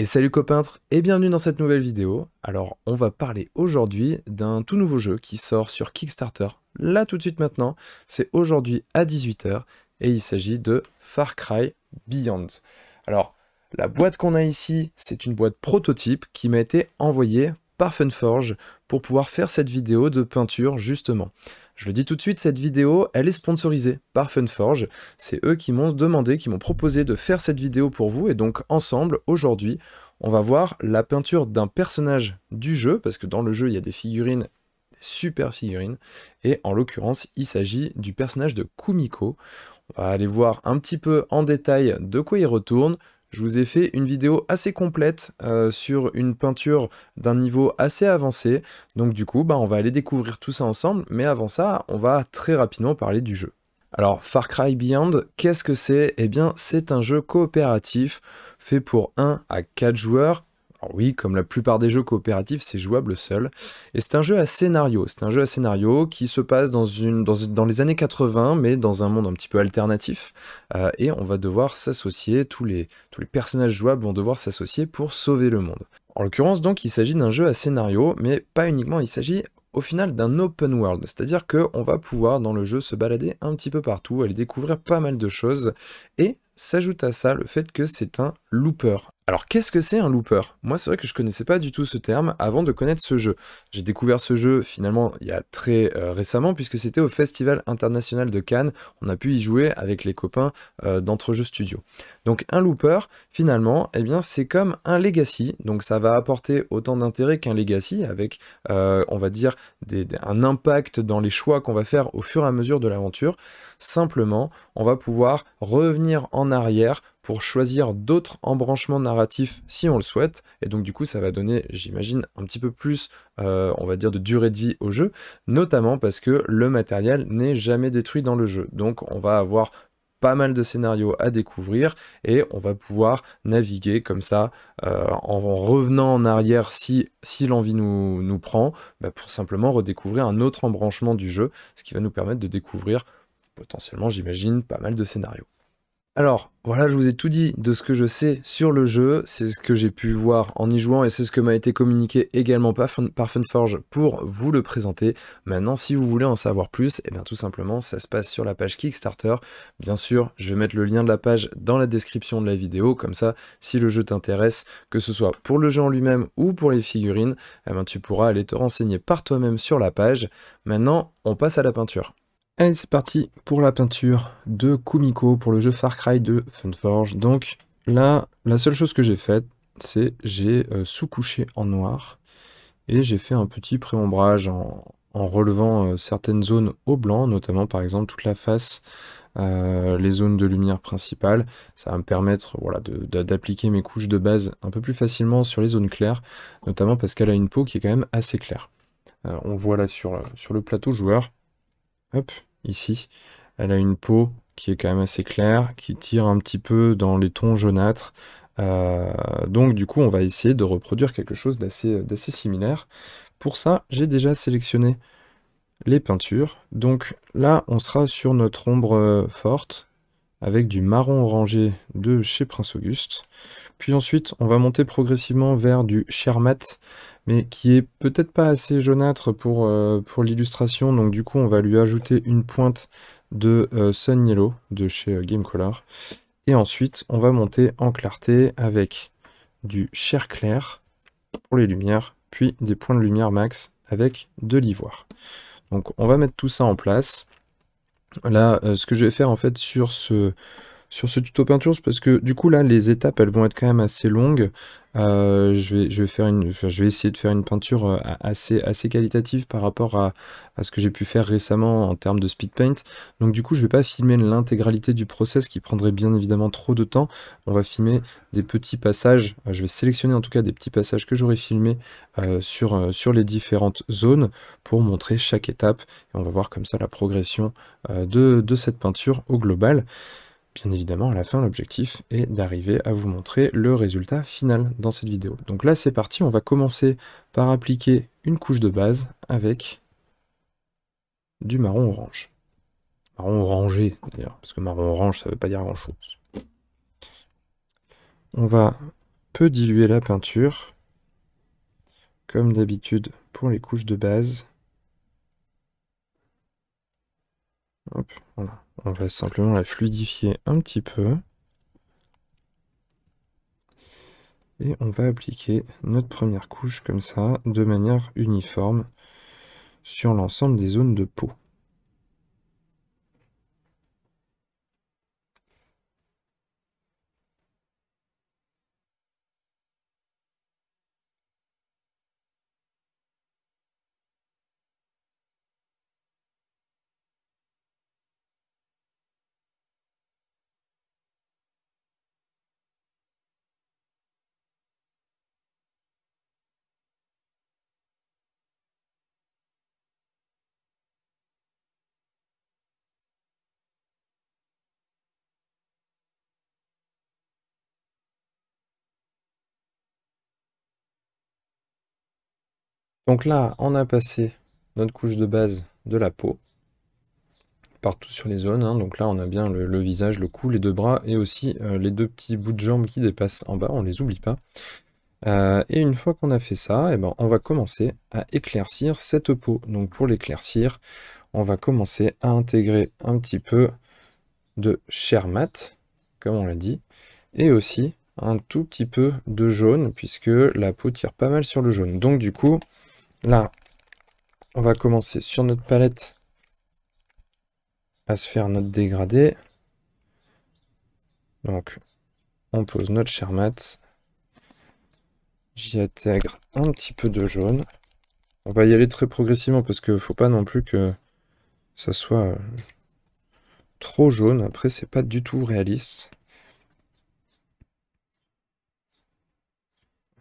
Et salut copeintre et bienvenue dans cette nouvelle vidéo. Alors on va parler aujourd'hui d'un tout nouveau jeu qui sort sur Kickstarter, là tout de suite maintenant, c'est aujourd'hui à 18h et il s'agit de Far Cry Beyond. Alors la boîte qu'on a ici, c'est une boîte prototype qui m'a été envoyée par Funforge pour pouvoir faire cette vidéo de peinture justement. Je le dis tout de suite, cette vidéo, elle est sponsorisée par Funforge. C'est eux qui m'ont demandé, qui m'ont proposé de faire cette vidéo pour vous. Et donc, ensemble, aujourd'hui, on va voir la peinture d'un personnage du jeu, parce que dans le jeu, il y a des figurines super figurines Et en l'occurrence, il s'agit du personnage de Kumiko. On va aller voir un petit peu en détail de quoi il retourne je vous ai fait une vidéo assez complète euh, sur une peinture d'un niveau assez avancé. Donc du coup, bah, on va aller découvrir tout ça ensemble, mais avant ça, on va très rapidement parler du jeu. Alors Far Cry Beyond, qu'est-ce que c'est Eh bien, c'est un jeu coopératif fait pour 1 à 4 joueurs alors oui, comme la plupart des jeux coopératifs, c'est jouable seul. Et c'est un jeu à scénario. C'est un jeu à scénario qui se passe dans, une, dans, les années 80, mais dans un monde un petit peu alternatif. Euh, et on va devoir s'associer, tous les, tous les personnages jouables vont devoir s'associer pour sauver le monde. En l'occurrence, donc, il s'agit d'un jeu à scénario, mais pas uniquement, il s'agit au final d'un open world, c'est-à-dire qu'on va pouvoir dans le jeu se balader un petit peu partout, aller découvrir pas mal de choses, et s'ajoute à ça le fait que c'est un looper. Alors qu'est-ce que c'est un looper Moi c'est vrai que je connaissais pas du tout ce terme avant de connaître ce jeu. J'ai découvert ce jeu finalement il y a très euh, récemment puisque c'était au Festival international de Cannes. On a pu y jouer avec les copains euh, dentre studio. Donc un looper finalement eh bien c'est comme un legacy. Donc ça va apporter autant d'intérêt qu'un legacy avec euh, on va dire un impact dans les choix qu'on va faire au fur et à mesure de l'aventure. Simplement, on va pouvoir revenir en arrière pour choisir d'autres embranchements narratifs si on le souhaite. Et donc du coup, ça va donner, j'imagine, un petit peu plus, euh, on va dire, de durée de vie au jeu, notamment parce que le matériel n'est jamais détruit dans le jeu. Donc on va avoir pas mal de scénarios à découvrir et on va pouvoir naviguer comme ça euh, en revenant en arrière si, si l'envie nous, nous, prend bah, pour simplement redécouvrir un autre embranchement du jeu, ce qui va nous permettre de découvrir potentiellement, j'imagine, pas mal de scénarios. Alors, voilà, je vous ai tout dit de ce que je sais sur le jeu, c'est ce que j'ai pu voir en y jouant et c'est ce que m'a été communiqué également par, Funforge pour vous le présenter. Maintenant, si vous voulez en savoir plus, et eh bien tout simplement, ça se passe sur la page Kickstarter. Bien sûr, je vais mettre le lien de la page dans la description de la vidéo, comme ça, si le jeu t'intéresse, que ce soit pour le jeu en lui-même ou pour les figurines, eh tu pourras aller te renseigner par toi-même sur la page. Maintenant, on passe à la peinture. Allez, c'est parti pour la peinture de Kumiko pour le jeu Far Cry de Funforge. Donc là, la seule chose que j'ai faite, c'est j'ai euh, sous-couché en noir et j'ai fait un petit pré en, en relevant euh, certaines zones au blanc, notamment par exemple toute la face, euh, les zones de lumière principale. Ça va me permettre voilà, d'appliquer mes couches de base un peu plus facilement sur les zones claires, notamment parce qu'elle a une peau qui est quand même assez claire. on voit là sur, sur le plateau joueur. Hop, ici. Elle a une peau qui est quand même assez claire, qui tire un petit peu dans les tons jaunâtres. Euh, donc du coup, on va essayer de reproduire quelque chose d'assez similaire. Pour ça, j'ai déjà sélectionné les peintures. Donc là, on sera sur notre ombre euh, forte avec du marron orangé de chez Prince Auguste. Puis ensuite, on va monter progressivement vers du chair mais qui est peut-être pas assez jaunâtre pour, euh, pour l'illustration, donc du coup on va lui ajouter une pointe de euh, Sun Yellow de chez euh, Game Color. Et ensuite on va monter en clarté avec du chair clair pour les lumières, puis des points de lumière max avec de l'ivoire. Donc on va mettre tout ça en place. Là, ce que je vais faire en fait sur ce, sur ce tuto peinture parce que du coup là les étapes elles vont être quand même assez longues. Euh, je, vais, je, vais faire une, je vais essayer de faire une peinture euh, assez, assez qualitative par rapport à, ce que j'ai pu faire récemment en termes de speed paint. Donc du coup je vais pas filmer l'intégralité du process qui prendrait bien évidemment trop de temps. On va filmer des petits passages, euh, je vais sélectionner en tout cas des petits passages que j'aurai filmés sur, sur les différentes zones pour montrer chaque étape. Et on va voir comme ça la progression de, de cette peinture au global. Bien évidemment, à la fin, l'objectif est d'arriver à vous montrer le résultat final dans cette vidéo. Donc là, c'est parti, on va commencer par appliquer une couche de base avec du marron orange. Marron orangé, d'ailleurs, parce que marron orange, ça ne veut pas dire grand-chose. On va peu diluer la peinture, comme d'habitude pour les couches de base. On va simplement la fluidifier un petit peu. Et on va appliquer notre première couche comme ça, de manière uniforme, sur l'ensemble des zones de peau. Donc là, on a passé notre couche de base de la peau, partout sur les zones. Hein. Donc là, on a bien le, visage, le cou, les deux bras et aussi euh, les deux petits bouts de jambes qui dépassent en bas, on les oublie pas. Euh, et une fois qu'on a fait ça, eh ben, on va commencer à éclaircir cette peau. Donc pour l'éclaircir, on va commencer à intégrer un petit peu de chair mat, comme on l'a dit, et aussi un tout petit peu de jaune, puisque la peau tire pas mal sur le jaune. Donc du coup, Là, on va commencer sur notre palette à se faire notre dégradé. Donc, on pose notre mat J'y intègre un petit peu de jaune. On va y aller très progressivement parce que faut pas non plus que ça soit euh, trop jaune. Après, c'est pas du tout réaliste.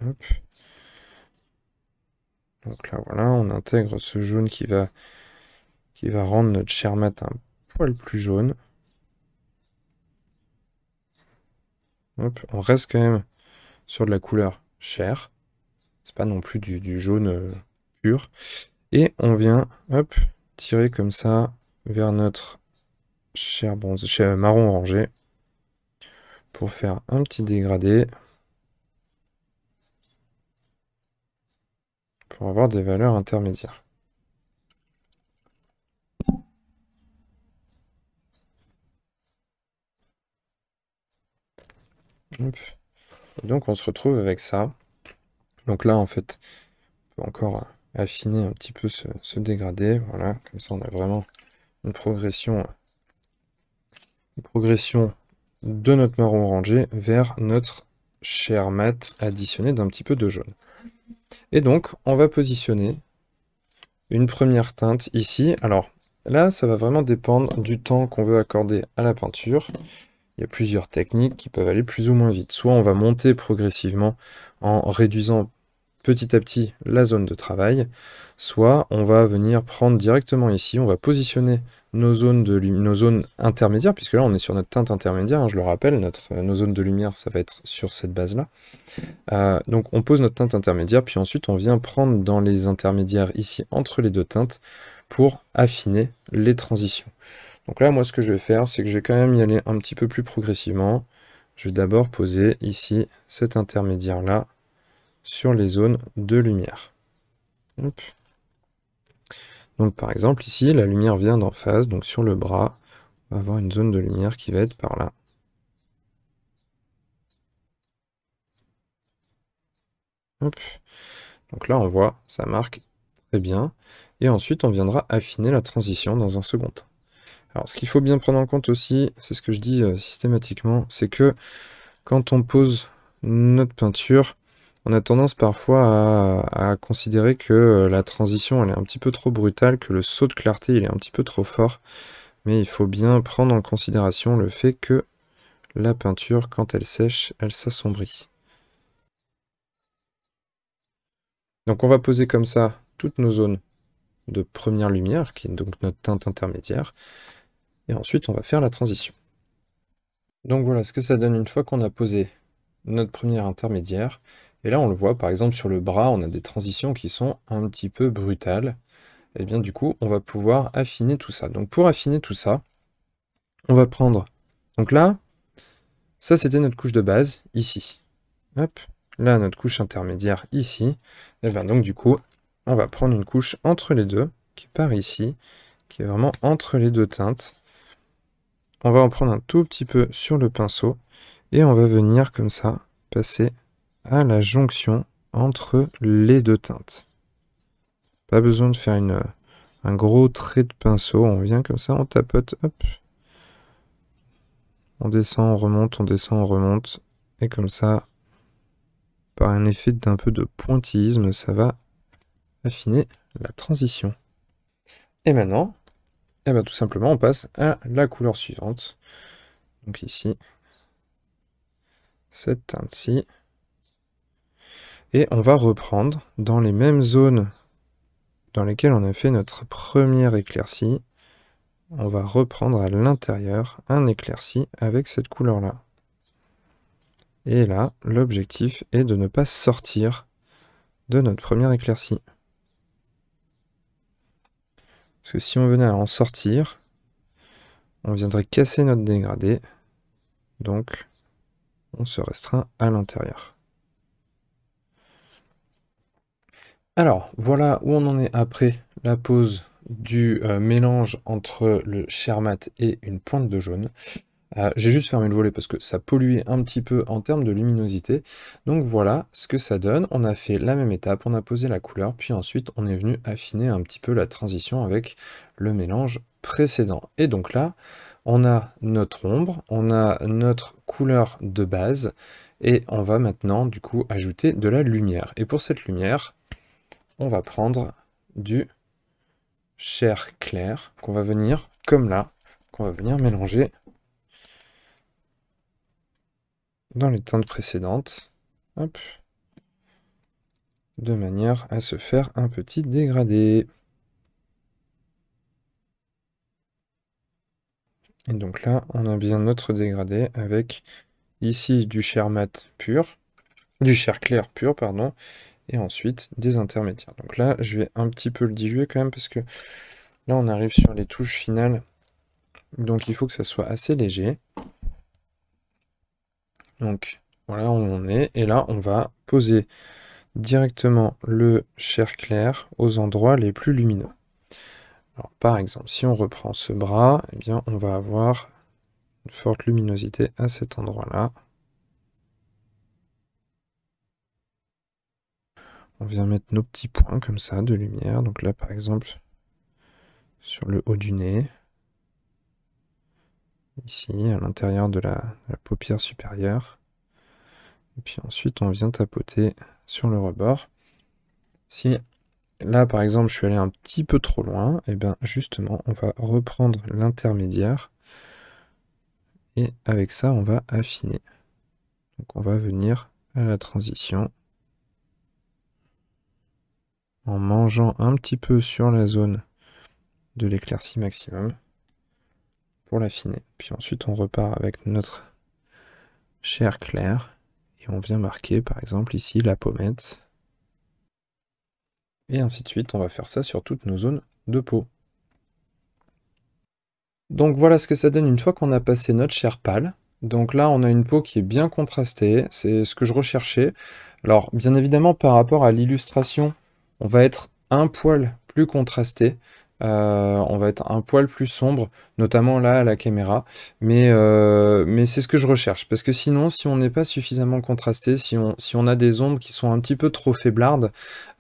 Hop. Donc là, voilà, on intègre ce jaune qui va, qui va rendre notre mat un poil plus jaune. on reste quand même sur de la couleur chair. C'est pas non plus du, jaune euh, pur. Et on vient, hop, tirer comme ça vers notre chair bronze, chair marron orangé pour faire un petit dégradé. avoir des valeurs intermédiaires. donc on se retrouve avec ça. Donc là en fait, encore affiner un petit peu ce, dégrader dégradé. Voilà, comme ça on a vraiment une progression, une progression de notre marron orangé vers notre chair mat additionné d'un petit peu de jaune. Et donc, on va positionner une première teinte ici. Alors là, ça va vraiment dépendre du temps qu'on veut accorder à la peinture. Il y a plusieurs techniques qui peuvent aller plus ou moins vite. Soit on va monter progressivement en réduisant petit à petit la zone de travail, soit on va venir prendre directement ici, on va positionner nos zones, de, nos zones intermédiaires, puisque là on est sur notre teinte intermédiaire, hein, je le rappelle, notre, euh, nos zones de lumière ça va être sur cette base-là. Euh, donc on pose notre teinte intermédiaire, puis ensuite on vient prendre dans les intermédiaires ici entre les deux teintes pour affiner les transitions. Donc là moi ce que je vais faire, c'est que je vais quand même y aller un petit peu plus progressivement. Je vais d'abord poser ici cet intermédiaire-là sur les zones de lumière. Hop. Donc par exemple ici, la lumière vient d'en face, donc sur le bras, on va avoir une zone de lumière qui va être par là. Hop. Donc là on voit, ça marque très bien. Et ensuite on viendra affiner la transition dans un second Alors ce qu'il faut bien prendre en compte aussi, c'est ce que je dis euh, systématiquement, c'est que quand on pose notre peinture, on a tendance parfois à, à, considérer que euh, la transition elle est un petit peu trop brutale, que le saut de clarté il est un petit peu trop fort, mais il faut bien prendre en considération le fait que la peinture, quand elle sèche, elle s'assombrit. Donc on va poser comme ça toutes nos zones de première lumière, qui est donc notre teinte intermédiaire, et ensuite on va faire la transition. Donc voilà ce que ça donne une fois qu'on a posé notre première intermédiaire, et là, on le voit, par exemple, sur le bras, on a des transitions qui sont un petit peu brutales. Et eh bien, du coup, on va pouvoir affiner tout ça. Donc, pour affiner tout ça, on va prendre... Donc là, ça, c'était notre couche de base, ici. Hop, là, notre couche intermédiaire, ici. Et eh bien, donc, du coup, on va prendre une couche entre les deux, qui part ici, qui est vraiment entre les deux teintes. On va en prendre un tout petit peu sur le pinceau, et on va venir, comme ça, passer la jonction entre les deux teintes. Pas besoin de faire une, un gros trait de pinceau, on vient comme ça, on tapote, hop. On descend, on remonte, on descend, on remonte. Et comme ça, par un effet d'un peu de pointillisme, ça va affiner la transition. Et maintenant, et eh ben tout simplement, on passe à la couleur suivante. Donc ici, cette teinte-ci. Et on va reprendre dans les mêmes zones dans lesquelles on a fait notre première éclaircie. On va reprendre à l'intérieur un éclairci avec cette couleur-là. Et là, l'objectif est de ne pas sortir de notre première éclaircie. Parce que si on venait à en sortir, on viendrait casser notre dégradé. Donc, on se restreint à l'intérieur. Alors, voilà où on en est après la pose du euh, mélange entre le Shermat et une pointe de jaune. Euh, j'ai juste fermé le volet parce que ça polluait un petit peu en termes de luminosité. Donc voilà ce que ça donne. On a fait la même étape, on a posé la couleur, puis ensuite on est venu affiner un petit peu la transition avec le mélange précédent. Et donc là, on a notre ombre, on a notre couleur de base, et on va maintenant du coup ajouter de la lumière. Et pour cette lumière, on va prendre du chair clair qu'on va venir, comme là, qu'on va venir mélanger dans les teintes précédentes. De manière à se faire un petit dégradé. Et donc là, on a bien notre dégradé avec ici du chair mat pur, du chair clair pur, pardon, et ensuite des intermédiaires. Donc là, je vais un petit peu le diluer quand même parce que là, on arrive sur les touches finales. Donc il faut que ça soit assez léger. Donc voilà où on est. Et là, on va poser directement le chair clair aux endroits les plus lumineux. Alors, par exemple, si on reprend ce bras, eh bien, on va avoir une forte luminosité à cet endroit-là. on vient mettre nos petits points comme ça de lumière. Donc là, par exemple, sur le haut du nez, ici, à l'intérieur de, la, paupière supérieure. Et puis ensuite, on vient tapoter sur le rebord. Si là, par exemple, je suis allé un petit peu trop loin, et eh bien justement, on va reprendre l'intermédiaire. Et avec ça, on va affiner. Donc on va venir à la transition en mangeant un petit peu sur la zone de l'éclaircie maximum pour l'affiner. Puis ensuite on repart avec notre chair claire et on vient marquer par exemple ici la pommette. Et ainsi de suite, on va faire ça sur toutes nos zones de peau. Donc voilà ce que ça donne une fois qu'on a passé notre chair pâle. Donc là, on a une peau qui est bien contrastée, c'est ce que je recherchais. Alors, bien évidemment, par rapport à l'illustration on va être un poil plus contrasté, euh, on va être un poil plus sombre, notamment là à la caméra, mais, euh, mais c'est ce que je recherche, parce que sinon, si on n'est pas suffisamment contrasté, si on, si on a des ombres qui sont un petit peu trop faiblardes,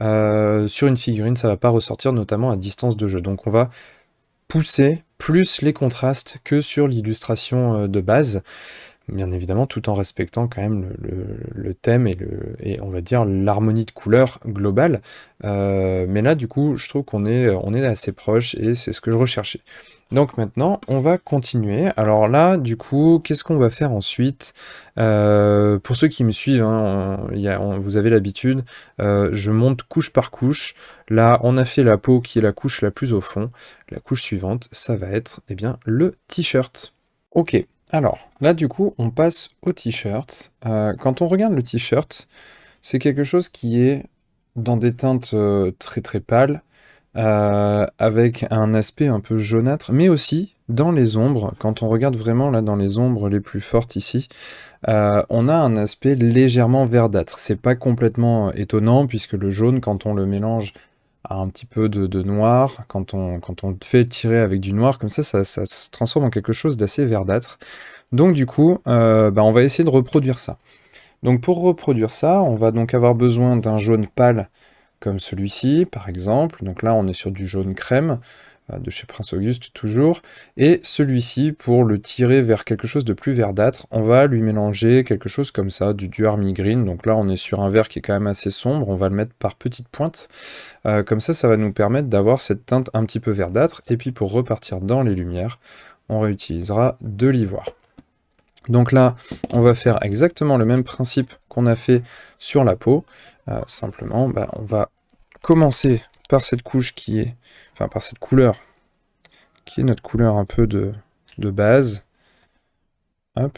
euh, sur une figurine, ça va pas ressortir, notamment à distance de jeu. Donc on va pousser plus les contrastes que sur l'illustration de base bien évidemment, tout en respectant quand même le, thème et, on va dire l'harmonie de couleurs globale. Euh, mais là, du coup, je trouve qu'on est, assez proche et c'est ce que je recherchais. Donc maintenant, on va continuer. Alors là, du coup, qu'est-ce qu'on va faire ensuite euh, Pour ceux qui me suivent, hein, vous avez l'habitude, euh, je monte couche par couche. Là, on a fait la peau qui est la couche la plus au fond. La couche suivante, ça va être eh bien, le t-shirt. Ok, alors, là du coup, on passe au t-shirt. Euh, quand on regarde le t-shirt, c'est quelque chose qui est dans des teintes euh, très très pâles, euh, avec un aspect un peu jaunâtre, mais aussi dans les ombres, quand on regarde vraiment là dans les ombres les plus fortes ici, on a un aspect légèrement verdâtre. C'est pas complètement étonnant puisque le jaune, quand on le mélange un petit peu de, noir, quand on, quand fait tirer avec du noir, comme ça, ça, se transforme en quelque chose d'assez verdâtre. Donc du coup, euh, bah, on va essayer de reproduire ça. Donc pour reproduire ça, on va donc avoir besoin d'un jaune pâle comme celui-ci, par exemple. Donc là, on est sur du jaune crème. Euh, de chez Prince Auguste toujours. Et celui-ci, pour le tirer vers quelque chose de plus verdâtre, on va lui mélanger quelque chose comme ça, du Duarmi Green. Donc là, on est sur un vert qui est quand même assez sombre, on va le mettre par petites pointes. Euh, comme ça, ça va nous permettre d'avoir cette teinte un petit peu verdâtre. Et puis pour repartir dans les lumières, on réutilisera de l'ivoire. Donc là, on va faire exactement le même principe qu'on a fait sur la peau. Euh, simplement, bah, on va commencer par cette couche qui est par cette couleur, qui est notre couleur un peu de, de base. Hop.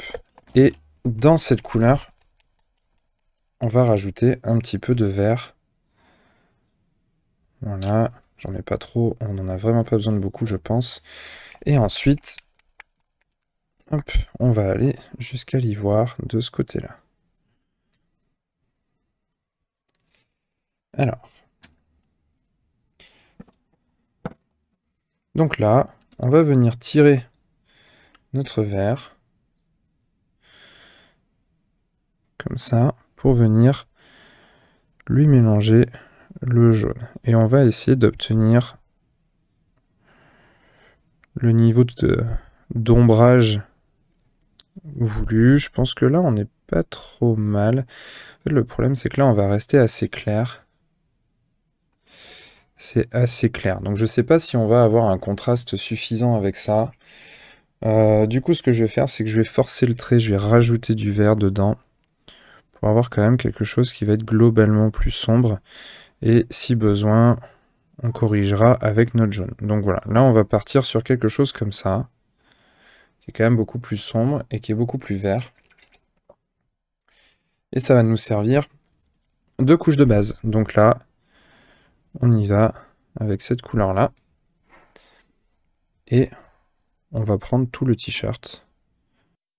Et dans cette couleur, on va rajouter un petit peu de vert. Voilà, j'en ai pas trop, on n'en a vraiment pas besoin de beaucoup, je pense. Et ensuite, hop, on va aller jusqu'à l'ivoire de ce côté-là. Alors, Donc là, on va venir tirer notre vert comme ça pour venir lui mélanger le jaune. Et on va essayer d'obtenir le niveau d'ombrage voulu. Je pense que là, on n'est pas trop mal. le problème, c'est que là, on va rester assez clair. C'est assez clair. Donc je ne sais pas si on va avoir un contraste suffisant avec ça. Euh, du coup, ce que je vais faire, c'est que je vais forcer le trait, je vais rajouter du vert dedans pour avoir quand même quelque chose qui va être globalement plus sombre. Et si besoin, on corrigera avec notre jaune. Donc voilà, là on va partir sur quelque chose comme ça, qui est quand même beaucoup plus sombre et qui est beaucoup plus vert. Et ça va nous servir de couche de base. Donc là, on y va avec cette couleur-là. Et on va prendre tout le t-shirt.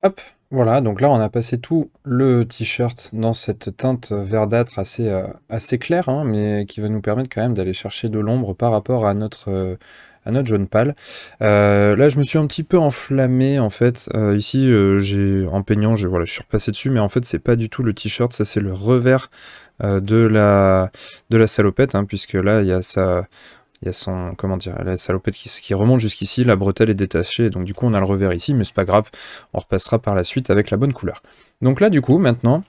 Hop, voilà, donc là on a passé tout le t-shirt dans cette teinte verdâtre assez, euh, assez claire, hein, mais qui va nous permettre quand même d'aller chercher de l'ombre par rapport à notre... Euh, à notre jaune pâle. Euh, là, je me suis un petit peu enflammé en fait. ici, j'ai en peignant, je, voilà, je suis repassé dessus, mais en fait, c'est pas du tout le t-shirt, ça c'est le revers euh, de, la, de la salopette, hein, puisque là, il y a sa il y a son comment dire la salopette qui, remonte jusqu'ici la bretelle est détachée donc du coup on a le revers ici mais c'est pas grave on repassera par la suite avec la bonne couleur donc là du coup maintenant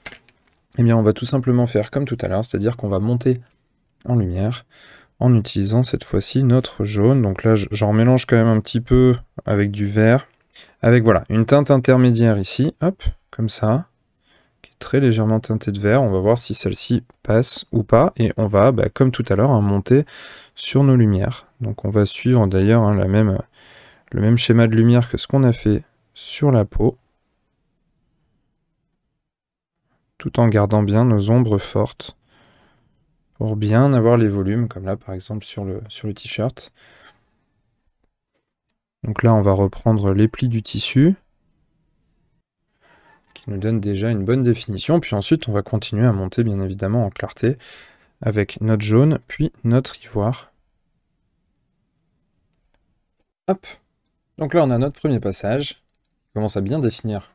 eh bien on va tout simplement faire comme tout à l'heure c'est à dire qu'on va monter en lumière en utilisant cette fois-ci notre jaune donc là j'en mélange quand même un petit peu avec du vert avec voilà une teinte intermédiaire ici hop comme ça très légèrement teintée de vert. On va voir si celle-ci passe ou pas. Et on va, bah, comme tout à l'heure, hein, monter sur nos lumières. Donc on va suivre d'ailleurs hein, la même, le même schéma de lumière que ce qu'on a fait sur la peau. Tout en gardant bien nos ombres fortes. Pour bien avoir les volumes, comme là par exemple sur le, sur le t-shirt. Donc là on va reprendre les plis du tissu nous donne déjà une bonne définition. Puis ensuite, on va continuer à monter, bien évidemment, en clarté avec notre jaune, puis notre ivoire. Hop Donc là, on a notre premier passage. commence à bien définir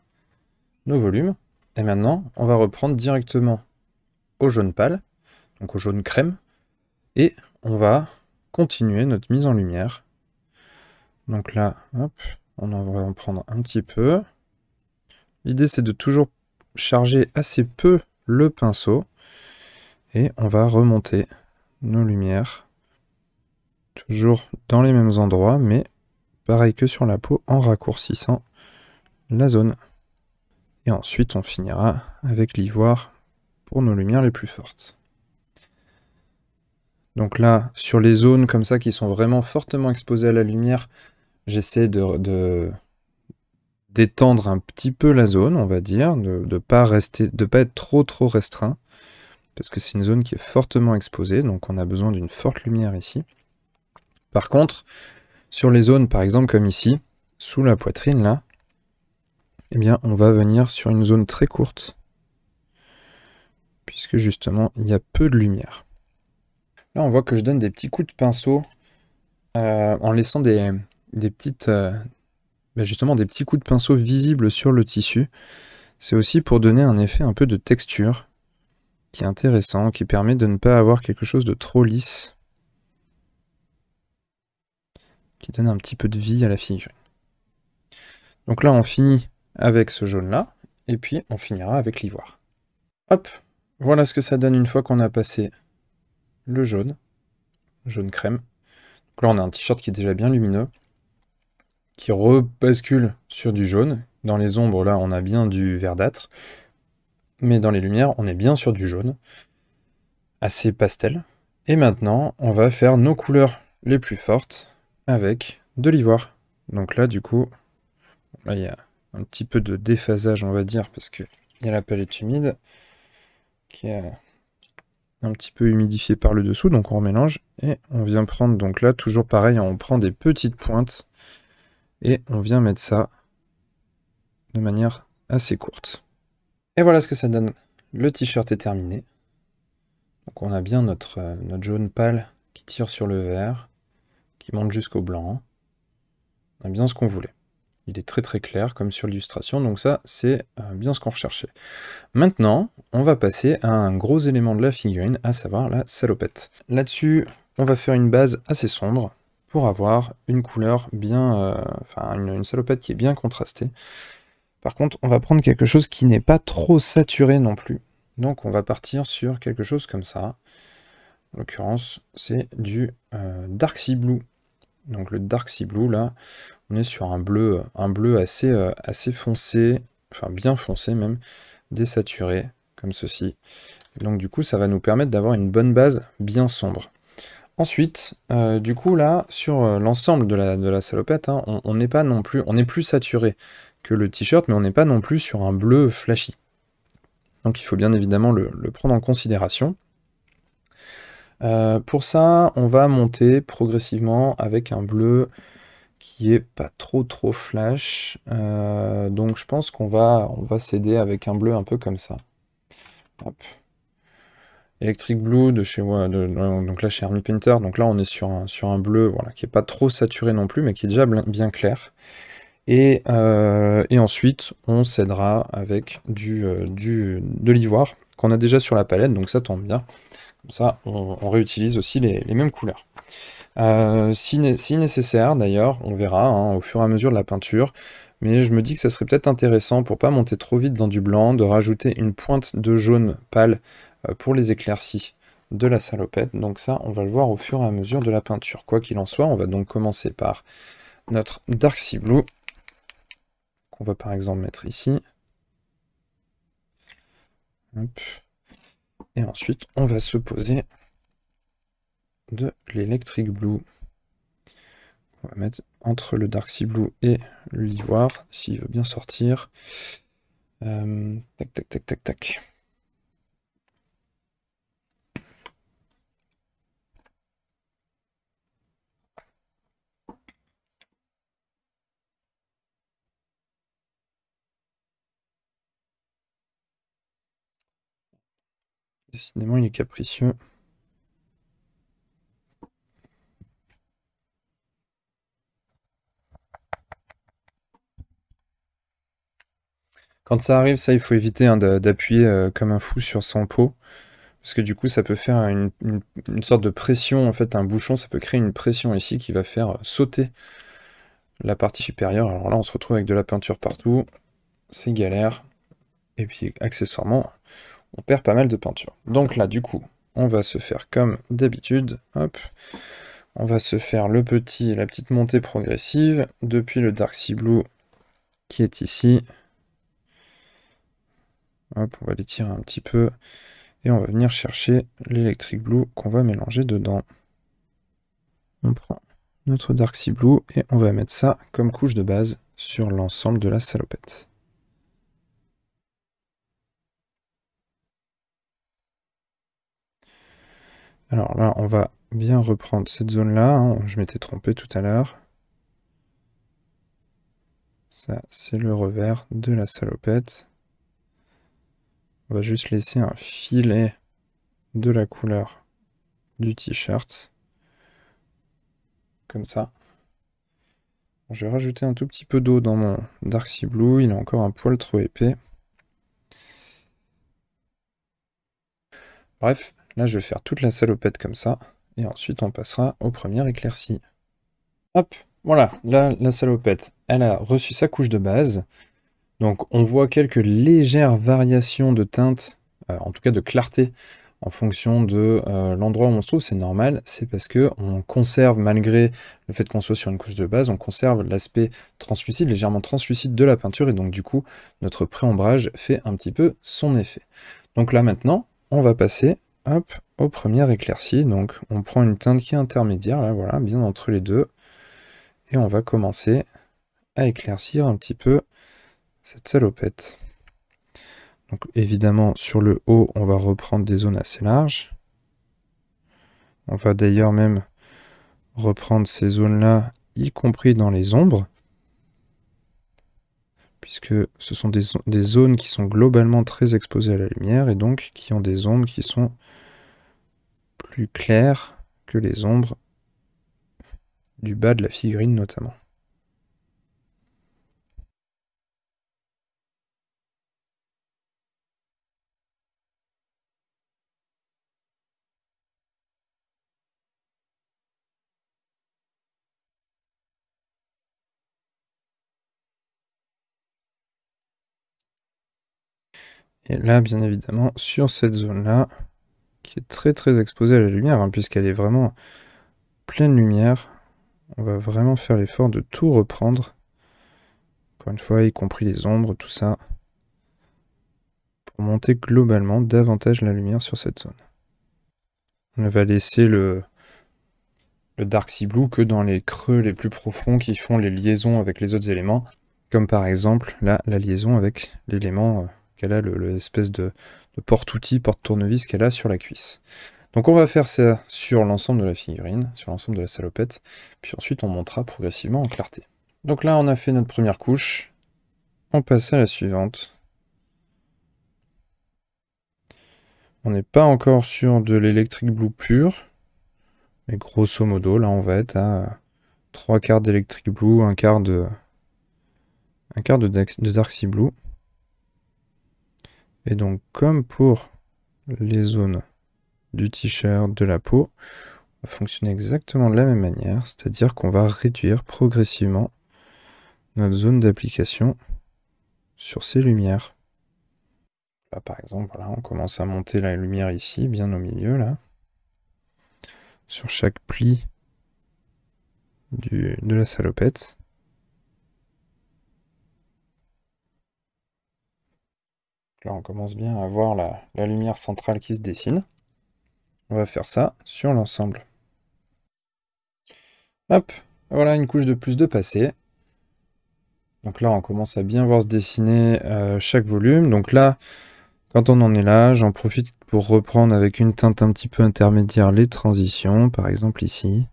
nos volumes. Et maintenant, on va reprendre directement au jaune pâle, donc au jaune crème, et on va continuer notre mise en lumière. Donc là, hop, on va en prendre un petit peu. L'idée, c'est de toujours charger assez peu le pinceau. Et on va remonter nos lumières. Toujours dans les mêmes endroits, mais pareil que sur la peau, en raccourcissant la zone. Et ensuite, on finira avec l'ivoire pour nos lumières les plus fortes. Donc là, sur les zones comme ça qui sont vraiment fortement exposées à la lumière, j'essaie de, de d'étendre un petit peu la zone, on va dire, de ne pas rester, de pas être trop trop restreint, parce que c'est une zone qui est fortement exposée, donc on a besoin d'une forte lumière ici. Par contre, sur les zones, par exemple comme ici, sous la poitrine là, eh bien on va venir sur une zone très courte, puisque justement il y a peu de lumière. Là on voit que je donne des petits coups de pinceau euh, en laissant des, petites, euh, bah, justement des petits coups de pinceau visibles sur le tissu. C'est aussi pour donner un effet un peu de texture qui est intéressant, qui permet de ne pas avoir quelque chose de trop lisse, qui donne un petit peu de vie à la figurine. Donc là, on finit avec ce jaune-là, et puis on finira avec l'ivoire. Hop, voilà ce que ça donne une fois qu'on a passé le jaune, jaune crème. Donc là, on a un t-shirt qui est déjà bien lumineux qui rebascule sur du jaune. Dans les ombres, là, on a bien du verdâtre. Mais dans les lumières, on est bien sur du jaune, assez pastel. Et maintenant, on va faire nos couleurs les plus fortes avec de l'ivoire. Donc là, du coup, là, il y a un petit peu de déphasage, on va dire, parce que il y a la palette humide qui est un petit peu humidifiée par le dessous. Donc on remélange et on vient prendre, donc là, toujours pareil, on prend des petites pointes et on vient mettre ça de manière assez courte. Et voilà ce que ça donne. Le t-shirt est terminé. Donc on a bien notre, euh, notre jaune pâle qui tire sur le vert, qui monte jusqu'au blanc. On a bien ce qu'on voulait. Il est très très clair comme sur l'illustration, donc ça c'est euh, bien ce qu'on recherchait. Maintenant, on va passer à un gros élément de la figurine, à savoir la salopette. Là-dessus, on va faire une base assez sombre, avoir une couleur bien, euh, enfin une, salopette qui est bien contrastée. Par contre, on va prendre quelque chose qui n'est pas trop saturé non plus. Donc on va partir sur quelque chose comme ça. En l'occurrence, c'est du euh, Dark Sea Blue. Donc le Dark Sea Blue, là, on est sur un bleu, un bleu assez, euh, assez foncé, enfin bien foncé même, désaturé, comme ceci. donc du coup, ça va nous permettre d'avoir une bonne base bien sombre. Ensuite, euh, du coup, là, sur euh, l'ensemble de la, salopette, hein, on n'est pas non plus, on est plus saturé que le t-shirt, mais on n'est pas non plus sur un bleu flashy. Donc il faut bien évidemment le, prendre en considération. Euh, pour ça, on va monter progressivement avec un bleu qui est pas trop trop flash. donc je pense qu'on va, on va céder avec un bleu un peu comme ça. Hop. Electric Blue de chez moi donc là chez Army Painter. Donc là on est sur un, sur un bleu voilà, qui n'est pas trop saturé non plus, mais qui est déjà bien clair. Euh, et, ensuite on cédera avec du, euh, du de l'ivoire qu'on a déjà sur la palette, donc ça tombe bien. Comme ça on, réutilise aussi les, mêmes couleurs. Euh, si, nécessaire d'ailleurs, on verra hein, au fur et à mesure de la peinture, mais je me dis que ça serait peut-être intéressant pour pas monter trop vite dans du blanc, de rajouter une pointe de jaune pâle pour les éclaircies de la salopette. Donc ça, on va le voir au fur et à mesure de la peinture. Quoi qu'il en soit, on va donc commencer par notre Dark Sea Blue, qu'on va par exemple mettre ici. Et ensuite, on va se poser de l'Electric Blue. On va mettre entre le Dark Sea Blue et l'ivoire, s'il veut bien sortir. tac, tac, tac, tac, tac. Décidément, il est capricieux. Quand ça arrive, ça, il faut éviter hein, d'appuyer euh, comme un fou sur son pot. Parce que du coup, ça peut faire une, sorte de pression. En fait, un bouchon, ça peut créer une pression ici qui va faire euh, sauter la partie supérieure. Alors là, on se retrouve avec de la peinture partout. C'est galère. Et puis, accessoirement, on perd pas mal de peinture. Donc là, du coup, on va se faire comme d'habitude, hop, on va se faire le petit, la petite montée progressive depuis le Dark Sea Blue qui est ici. on va l'étirer un petit peu et on va venir chercher l'électrique Blue qu'on va mélanger dedans. On prend notre Dark Sea Blue et on va mettre ça comme couche de base sur l'ensemble de la salopette. Alors là, on va bien reprendre cette zone-là. Hein. Je m'étais trompé tout à l'heure. Ça, c'est le revers de la salopette. On va juste laisser un filet de la couleur du t-shirt. Comme ça. Je vais rajouter un tout petit peu d'eau dans mon Dark Blue. Il est encore un poil trop épais. Bref, Là, je vais faire toute la salopette comme ça. Et ensuite, on passera au premier éclairci. Hop, voilà, là, la salopette, elle a reçu sa couche de base. Donc, on voit quelques légères variations de teinte, euh, en tout cas de clarté, en fonction de euh, l'endroit où on se trouve, c'est normal, c'est parce que on conserve, malgré le fait qu'on soit sur une couche de base, on conserve l'aspect translucide, légèrement translucide de la peinture, et donc du coup, notre pré ombrage fait un petit peu son effet. Donc là maintenant, on va passer au premier éclairci Donc on prend une teinte qui est intermédiaire, là voilà, bien entre les deux. Et on va commencer à éclaircir un petit peu cette salopette. Donc évidemment sur le haut on va reprendre des zones assez larges. On va d'ailleurs même reprendre ces zones là y compris dans les ombres puisque ce sont des, des, zones qui sont globalement très exposées à la lumière et donc qui ont des ombres qui sont plus claires que les ombres du bas de la figurine notamment. Et là, bien évidemment, sur cette zone-là, qui est très très exposée à la lumière, hein, puisqu'elle est vraiment pleine lumière, on va vraiment faire l'effort de tout reprendre. Encore une fois, y compris les ombres, tout ça, pour monter globalement davantage la lumière sur cette zone. On ne va laisser le, le Dark Sea Blue que dans les creux les plus profonds qui font les liaisons avec les autres éléments, comme par exemple là, la liaison avec l'élément euh, qu'elle a, l'espèce de, porte-outil, porte-tournevis qu'elle a sur la cuisse. Donc on va faire ça sur l'ensemble de la figurine, sur l'ensemble de la salopette, puis ensuite on montera progressivement en clarté. Donc là on a fait notre première couche, on passe à la suivante. On n'est pas encore sur de l'électrique blue pur, mais grosso modo là on va être à 3 quarts d'électrique blue, un quart de, un quart de, de dark sea blue. Et donc, comme pour les zones du t-shirt, de la peau, on va fonctionner exactement de la même manière, c'est-à-dire qu'on va réduire progressivement notre zone d'application sur ces lumières. Là, par exemple, on commence à monter la lumière ici, bien au milieu, là. Sur chaque pli de la salopette. on commence bien à voir la, lumière centrale qui se dessine. On va faire ça sur l'ensemble. Hop, voilà une couche de plus de passé. Donc là, on commence à bien voir se dessiner euh, chaque volume. Donc là, quand on en est là, j'en profite pour reprendre avec une teinte un petit peu intermédiaire les transitions, par exemple ici.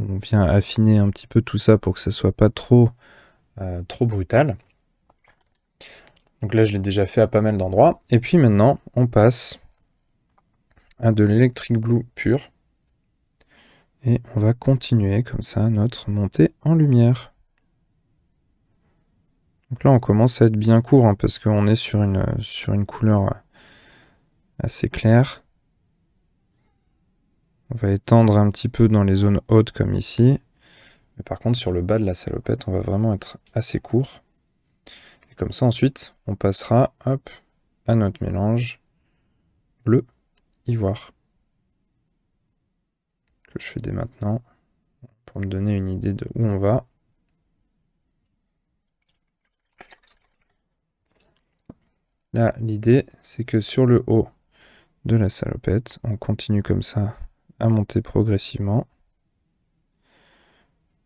On vient affiner un petit peu tout ça pour que ça soit pas trop, euh, trop brutal. Donc là, je l'ai déjà fait à pas mal d'endroits. Et puis maintenant, on passe à de l'électrique Blue pur. Et on va continuer comme ça notre montée en lumière. Donc là, on commence à être bien court hein, parce qu'on est sur une, sur une couleur euh, assez claire. On va étendre un petit peu dans les zones hautes comme ici. Mais par contre, sur le bas de la salopette, on va vraiment être assez court comme ça, ensuite, on passera à notre mélange bleu ivoire. Que je fais dès maintenant pour me donner une idée de où on va. Là, l'idée, c'est que sur le haut de la salopette, on continue comme ça à monter progressivement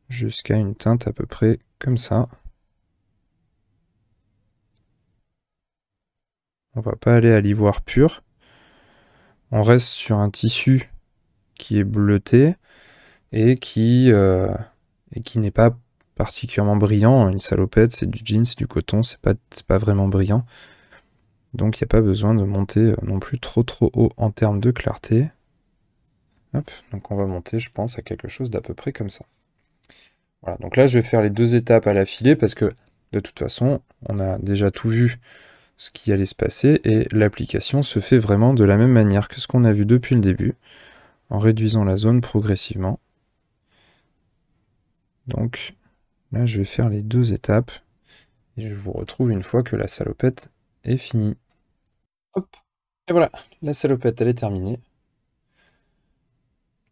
jusqu'à une teinte à peu près comme ça. On va pas aller à l'ivoire pur. On reste sur un tissu qui est bleuté et qui, euh, et qui n'est pas particulièrement brillant. Une salopette, c'est du jean, c'est du coton, c'est pas, pas vraiment brillant. Donc il n'y a pas besoin de monter euh, non plus trop trop haut en termes de clarté. donc on va monter, je pense, à quelque chose d'à peu près comme ça. Voilà, donc là je vais faire les deux étapes à l'affilée parce que de toute façon, on a déjà tout vu ce qui allait se passer et l'application se fait vraiment de la même manière que ce qu'on a vu depuis le début en réduisant la zone progressivement. Donc là je vais faire les deux étapes et je vous retrouve une fois que la salopette est finie. Hop. Et voilà, la salopette elle est terminée.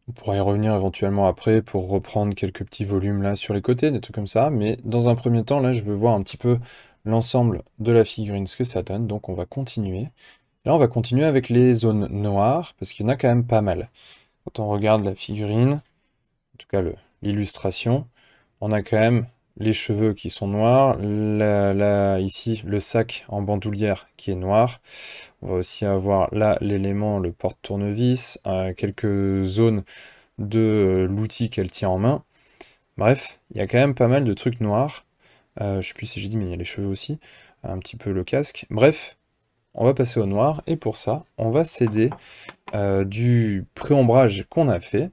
On pourra y revenir éventuellement après pour reprendre quelques petits volumes là sur les côtés, des trucs comme ça. Mais dans un premier temps, là, je veux voir un petit peu l'ensemble de la figurine, ce que ça donne. Donc on va continuer. Là, on va continuer avec les zones noires, parce qu'il y en a quand même pas mal. Quand on regarde la figurine, en tout cas l'illustration, on a quand même les cheveux qui sont noirs, ici le sac en bandoulière qui est noir. On va aussi avoir là l'élément, le porte-tournevis, euh, quelques zones de euh, l'outil qu'elle tient en main. Bref, il y a quand même pas mal de trucs noirs. Euh, je sais plus si j'ai dit, mais il y a les cheveux aussi, un petit peu le casque. Bref, on va passer au noir, et pour ça, on va s'aider euh, du pré-ombrage qu'on a fait,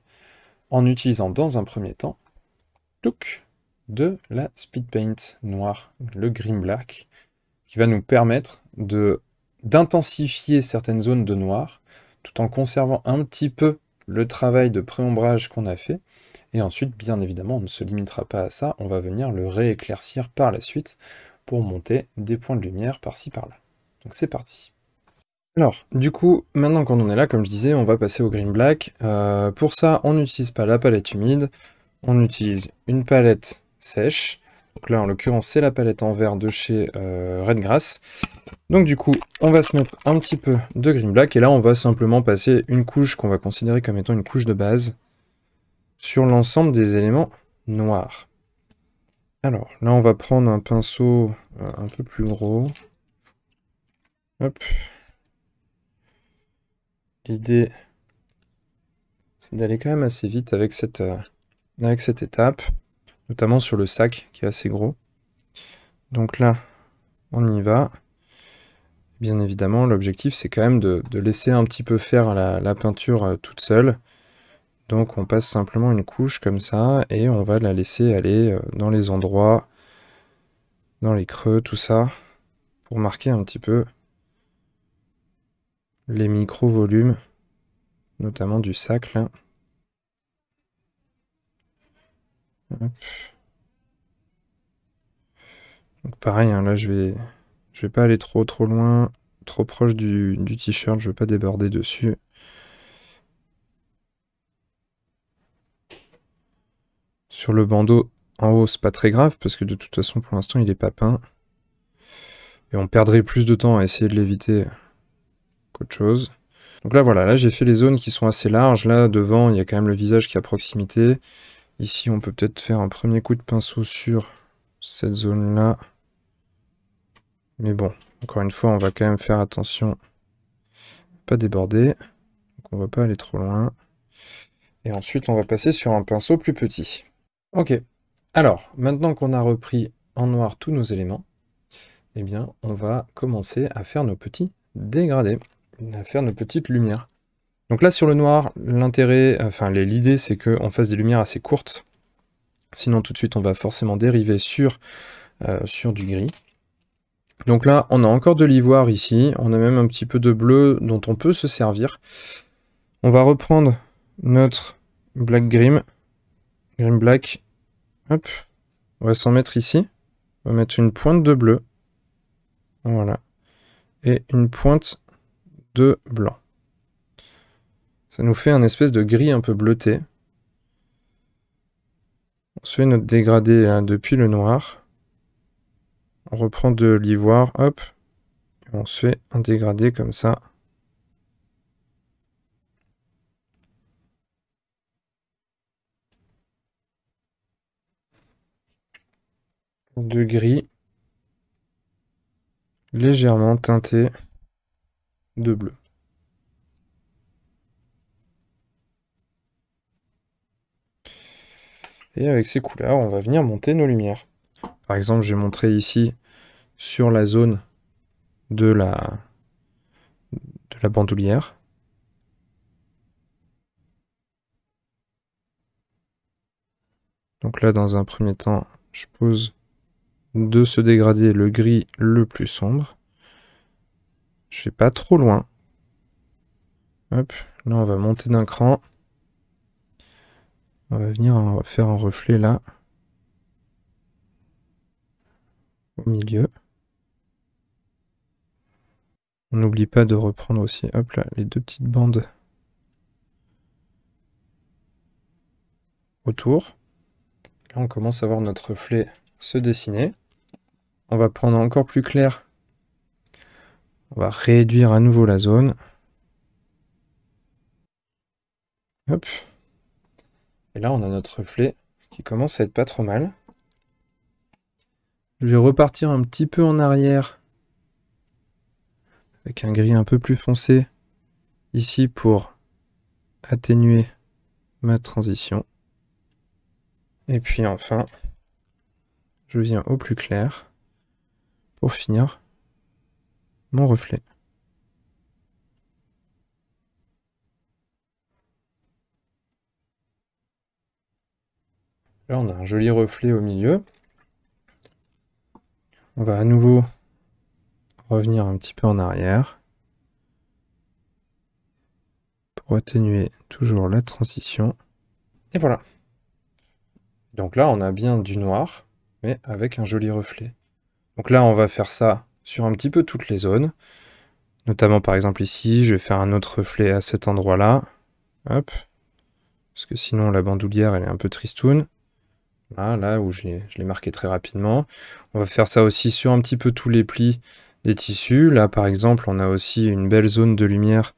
en utilisant dans un premier temps, look, de la Speed Paint noir, le Green Black, qui va nous permettre de d'intensifier certaines zones de noir, tout en conservant un petit peu le travail de pré-ombrage qu'on a fait, et ensuite, bien évidemment, on ne se limitera pas à ça, on va venir le rééclaircir par la suite pour monter des points de lumière par-ci par-là. Donc c'est parti. Alors, du coup, maintenant qu'on en est là, comme je disais, on va passer au Green Black. Euh, pour ça, on n'utilise pas la palette humide, on utilise une palette sèche. Donc là, en l'occurrence, c'est la palette en vert de chez euh, Redgrass. Donc du coup, on va se mettre un petit peu de Green Black, et là, on va simplement passer une couche qu'on va considérer comme étant une couche de base, sur l'ensemble des éléments noirs. Alors, là, on va prendre un pinceau euh, un peu plus gros. L'idée, c'est d'aller quand même assez vite avec cette, euh, avec cette étape, notamment sur le sac qui est assez gros. Donc là, on y va. Bien évidemment, l'objectif, c'est quand même de, laisser un petit peu faire la peinture euh, toute seule. Donc on passe simplement une couche comme ça et on va la laisser aller euh, dans les endroits, dans les creux, tout ça, pour marquer un petit peu les micro-volumes, notamment du sac Donc pareil, hein, là je vais, je vais pas aller trop trop loin, trop proche du, du t-shirt, je veux pas déborder dessus. le bandeau en haut, c'est pas très grave, parce que de toute façon, pour l'instant, il est pas peint. Et on perdrait plus de temps à essayer de l'éviter qu'autre chose. Donc là, voilà, là j'ai fait les zones qui sont assez larges. Là, devant, il y a quand même le visage qui est à proximité. Ici, on peut peut-être faire un premier coup de pinceau sur cette zone-là. Mais bon, encore une fois, on va quand même faire attention pas déborder. Donc on va pas aller trop loin. Et ensuite, on va passer sur un pinceau plus petit. Ok. Alors, maintenant qu'on a repris en noir tous nos éléments, eh bien, on va commencer à faire nos petits dégradés, à faire nos petites lumières. Donc là, sur le noir, l'intérêt, enfin, l'idée, c'est qu'on fasse des lumières assez courtes. Sinon, tout de suite, on va forcément dériver sur, euh, sur du gris. Donc là, on a encore de l'ivoire ici. On a même un petit peu de bleu dont on peut se servir. On va reprendre notre Black Grim Green black. Hop. On va s'en mettre ici. On va mettre une pointe de bleu. Voilà. Et une pointe de blanc. Ça nous fait un espèce de gris un peu bleuté. On se fait notre dégradé hein, depuis le noir. On reprend de l'ivoire, hop. on se fait un dégradé comme ça. de gris légèrement teinté de bleu. Et avec ces couleurs, on va venir monter nos lumières. Par exemple, j'ai montré ici sur la zone de la, de la bandoulière. Donc là, dans un premier temps, je pose de se dégrader le gris le plus sombre. Je vais pas trop loin. Hop, là on va monter d'un cran. On va venir faire un reflet là. Au milieu. On n'oublie pas de reprendre aussi, hop là, les deux petites bandes autour. Là on commence à voir notre reflet se dessiner on va prendre encore plus clair. On va réduire à nouveau la zone. Hop. Et là, on a notre reflet qui commence à être pas trop mal. Je vais repartir un petit peu en arrière avec un gris un peu plus foncé ici pour atténuer ma transition. Et puis enfin, je viens au plus clair pour finir mon reflet. Là, on a un joli reflet au milieu. On va à nouveau revenir un petit peu en arrière pour atténuer toujours la transition. Et voilà. Donc là, on a bien du noir, mais avec un joli reflet. Donc là, on va faire ça sur un petit peu toutes les zones. Notamment, par exemple, ici, je vais faire un autre reflet à cet endroit-là. Parce que sinon, la bandoulière, elle est un peu tristoune. Là, là où je l'ai marqué très rapidement. On va faire ça aussi sur un petit peu tous les plis des tissus. Là, par exemple, on a aussi une belle zone de lumière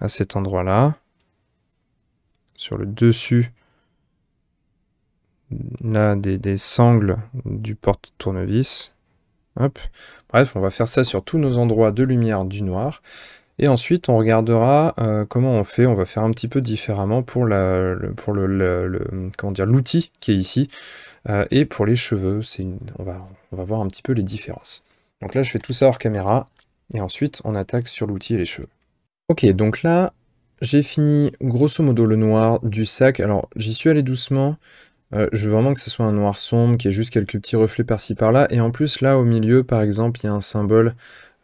à cet endroit-là. Sur le dessus, là, des sangles du porte-tournevis. Bref, on va faire ça sur tous nos endroits de lumière du noir. Et ensuite, on regardera euh, comment on fait. On va faire un petit peu différemment pour la, pour le, comment dire l'outil qui est ici euh, et pour les cheveux. c'est on va on va voir un petit peu les différences. Donc là, je fais tout ça hors caméra et ensuite on attaque sur l'outil et les cheveux. Ok, donc là j'ai fini grosso modo le noir du sac. Alors j'y suis allé doucement. Euh, je veux vraiment que ce soit un noir sombre, qu'il y ait juste quelques petits reflets par-ci par-là. Et en plus, là, au milieu, par exemple, il y a un symbole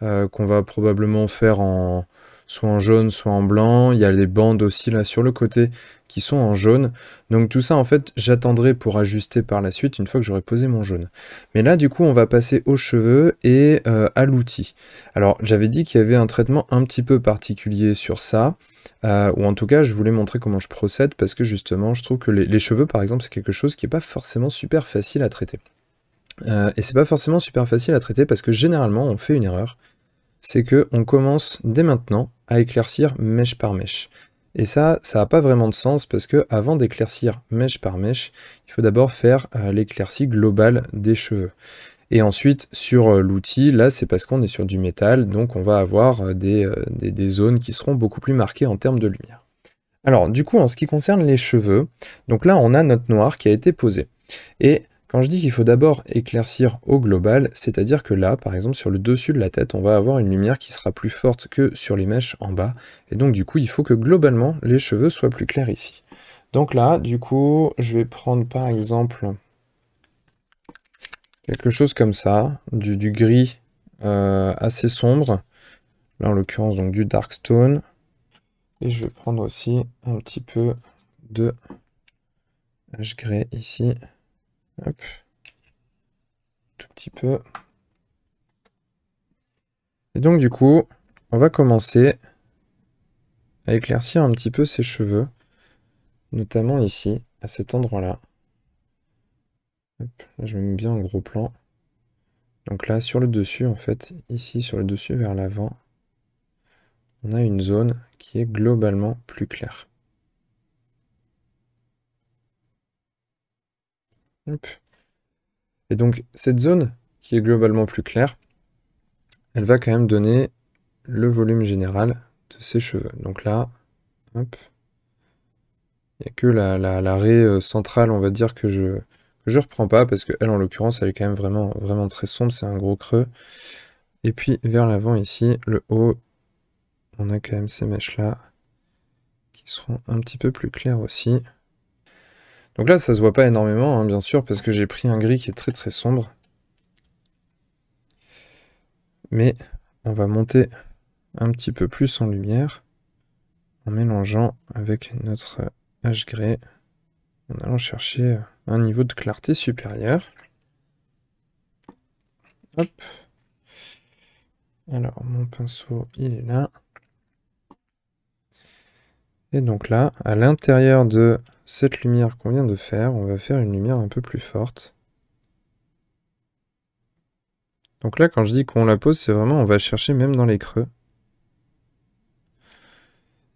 euh, qu'on va probablement faire en, soit en jaune, soit en blanc. Il y a les bandes aussi là sur le côté qui sont en jaune. Donc tout ça en fait j'attendrai pour ajuster par la suite une fois que j'aurai posé mon jaune. Mais là du coup on va passer aux cheveux et euh, à l'outil. Alors j'avais dit qu'il y avait un traitement un petit peu particulier sur ça. Euh, ou en tout cas je voulais montrer comment je procède parce que justement je trouve que les, cheveux par exemple c'est quelque chose qui n'est pas forcément super facile à traiter. Euh, et c'est pas forcément super facile à traiter parce que généralement on fait une erreur c'est que on commence dès maintenant à éclaircir mèche par mèche. Et ça, ça n'a pas vraiment de sens parce que avant d'éclaircir mèche par mèche, il faut d'abord faire euh, l'éclaircie globale des cheveux. Et ensuite, sur euh, l'outil, là, c'est parce qu'on est sur du métal, donc on va avoir euh, des, des, zones qui seront beaucoup plus marquées en termes de lumière. Alors, du coup, en ce qui concerne les cheveux, donc là, on a notre noir qui a été posé. Et quand je dis qu'il faut d'abord éclaircir au global, c'est-à-dire que là, par exemple, sur le dessus de la tête, on va avoir une lumière qui sera plus forte que sur les mèches en bas. Et donc, du coup, il faut que globalement, les cheveux soient plus clairs ici. Donc là, du coup, je vais prendre par exemple quelque chose comme ça, du, gris euh, assez sombre. Là, en l'occurrence, donc du dark stone Et je vais prendre aussi un petit peu de je ici. Hop. Tout petit peu. Et donc du coup, on va commencer à éclaircir un petit peu ses cheveux, notamment ici, à cet endroit-là. Là, je me mets bien en gros plan. Donc là, sur le dessus, en fait, ici, sur le dessus vers l'avant, on a une zone qui est globalement plus claire. Et donc cette zone qui est globalement plus claire, elle va quand même donner le volume général de ses cheveux. Donc là, il n'y a que la, raie euh, centrale, on va dire, que je ne je reprends pas, parce qu'elle, en l'occurrence, elle est quand même vraiment, vraiment très sombre, c'est un gros creux. Et puis vers l'avant ici, le haut, on a quand même ces mèches-là qui seront un petit peu plus claires aussi. Donc là, ça se voit pas énormément, hein, bien sûr, parce que j'ai pris un gris qui est très très sombre. Mais on va monter un petit peu plus en lumière en mélangeant avec notre h grey en allant chercher un niveau de clarté supérieur. Hop. Alors, mon pinceau, il est là. Et donc là, à l'intérieur de cette lumière qu'on vient de faire, on va faire une lumière un peu plus forte. Donc là, quand je dis qu'on la pose, c'est vraiment on va chercher même dans les creux.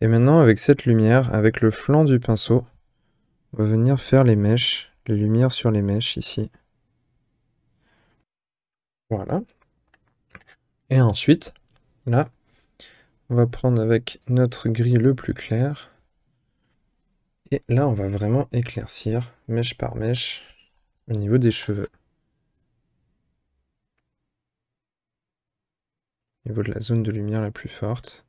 Et maintenant, avec cette lumière, avec le flanc du pinceau, on va venir faire les mèches, les lumières sur les mèches ici. Voilà. Et ensuite, là, on va prendre avec notre gris le plus clair. Et là, on va vraiment éclaircir, mèche par mèche, au niveau des cheveux. Au niveau de la zone de lumière la plus forte.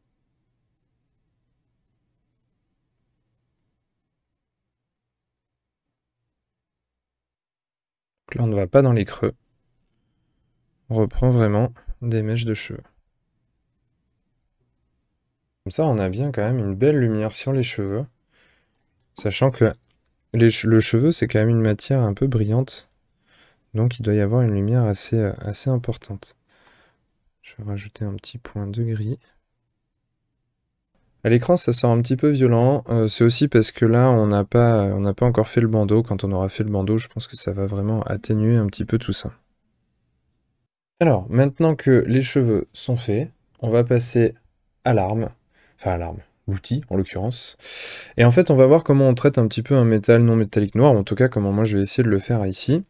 là, on ne va pas dans les creux. On reprend vraiment des mèches de cheveux. Comme ça, on a bien quand même une belle lumière sur les cheveux. Sachant que le cheveu, c'est quand même une matière un peu brillante. Donc il doit y avoir une lumière assez, euh, assez importante. Je vais rajouter un petit point de gris. À l'écran, ça sort un petit peu violent. Euh, c'est aussi parce que là, on n'a pas, on n'a pas encore fait le bandeau. Quand on aura fait le bandeau, je pense que ça va vraiment atténuer un petit peu tout ça. Alors, maintenant que les cheveux sont faits, on va passer à l'arme. Enfin, à l'arme outil en l'occurrence. Et en fait, on va voir comment on traite un petit peu un métal non métallique noir, en tout cas comment moi je vais essayer de le faire ici.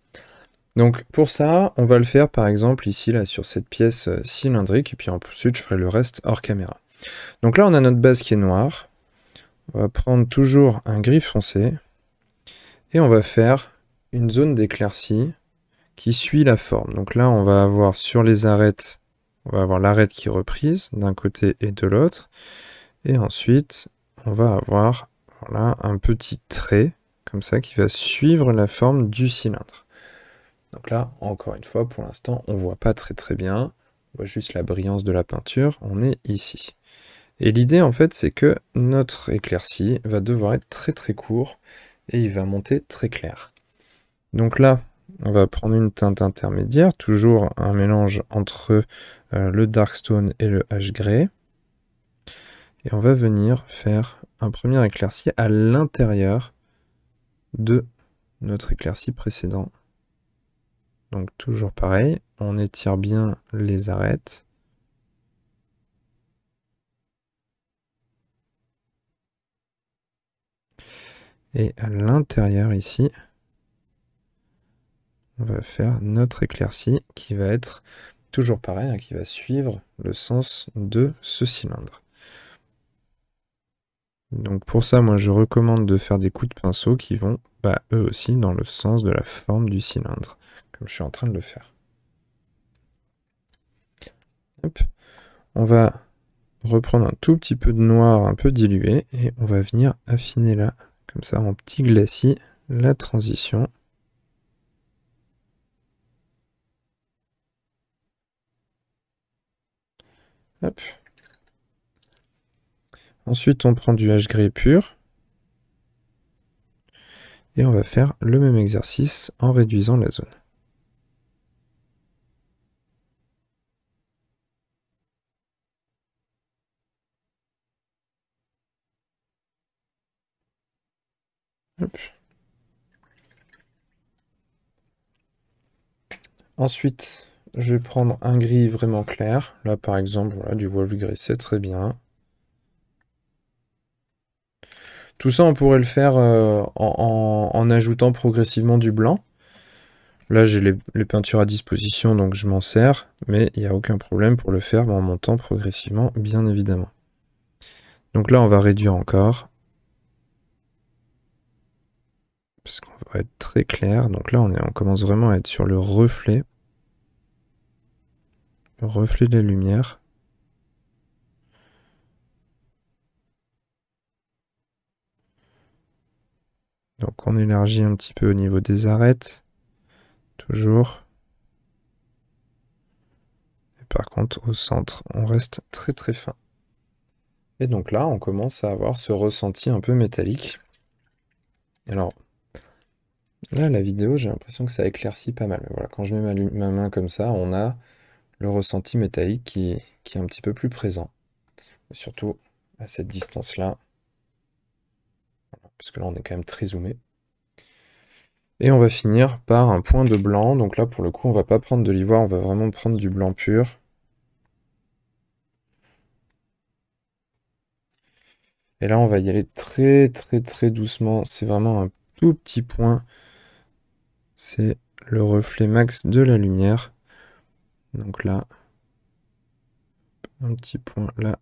Donc pour ça, on va le faire par exemple ici là sur cette pièce euh, cylindrique, et puis ensuite je ferai le reste hors caméra. Donc là on a notre base qui est noire, on va prendre toujours un gris foncé, et on va faire une zone d'éclaircie qui suit la forme. Donc là on va avoir sur les arêtes, on va avoir l'arête qui est reprise d'un côté et de l'autre, et ensuite, on va avoir un petit trait comme ça qui va suivre la forme du cylindre. Donc là, encore une fois, pour l'instant, on voit pas très très bien. On voit juste la brillance de la peinture. On est ici. Et l'idée, en fait, c'est que notre éclairci va devoir être très très court et il va monter très clair. Donc là, on va prendre une teinte intermédiaire, toujours un mélange entre euh, le Darkstone et le H-Gray. Et on va venir faire un premier éclairci à l'intérieur de notre éclairci précédent. Donc toujours pareil, on étire bien les arêtes. Et à l'intérieur ici, on va faire notre éclairci qui va être toujours pareil, hein, qui va suivre le sens de ce cylindre. Donc pour ça, moi je recommande de faire des coups de pinceau qui vont bah, eux aussi dans le sens de la forme du cylindre, comme je suis en train de le faire. On va reprendre un tout petit peu de noir un peu dilué et on va venir affiner là, comme ça en petit glacis, la transition. Hop. Ensuite, on prend du H gris pur. Et on va faire le même exercice en réduisant la zone. Ensuite, je vais prendre un gris vraiment clair. Là, par exemple, voilà, du Wolf gris, c'est très bien. Tout ça, on pourrait le faire euh, en, en, ajoutant progressivement du blanc. Là, j'ai les, peintures à disposition, donc je m'en sers, mais il n'y a aucun problème pour le faire ben, en montant progressivement, bien évidemment. Donc là, on va réduire encore. Parce qu'on va être très clair. Donc là, on, est, on commence vraiment à être sur le reflet. Le reflet de la lumière. Donc on élargit un petit peu au niveau des arêtes. Toujours. Et par contre, au centre, on reste très très fin. Et donc là, on commence à avoir ce ressenti un peu métallique. Alors, là, la vidéo, j'ai l'impression que ça éclaircit pas mal. Mais voilà, quand je mets ma, main comme ça, on a le ressenti métallique qui, est un petit peu plus présent. surtout, à cette distance-là, parce que là on est quand même très zoomé. Et on va finir par un point de blanc. Donc là, pour le coup, on va pas prendre de l'ivoire, on va vraiment prendre du blanc pur. Et là, on va y aller très, très, très doucement. C'est vraiment un tout petit point. C'est le reflet max de la lumière. Donc là, un petit point là,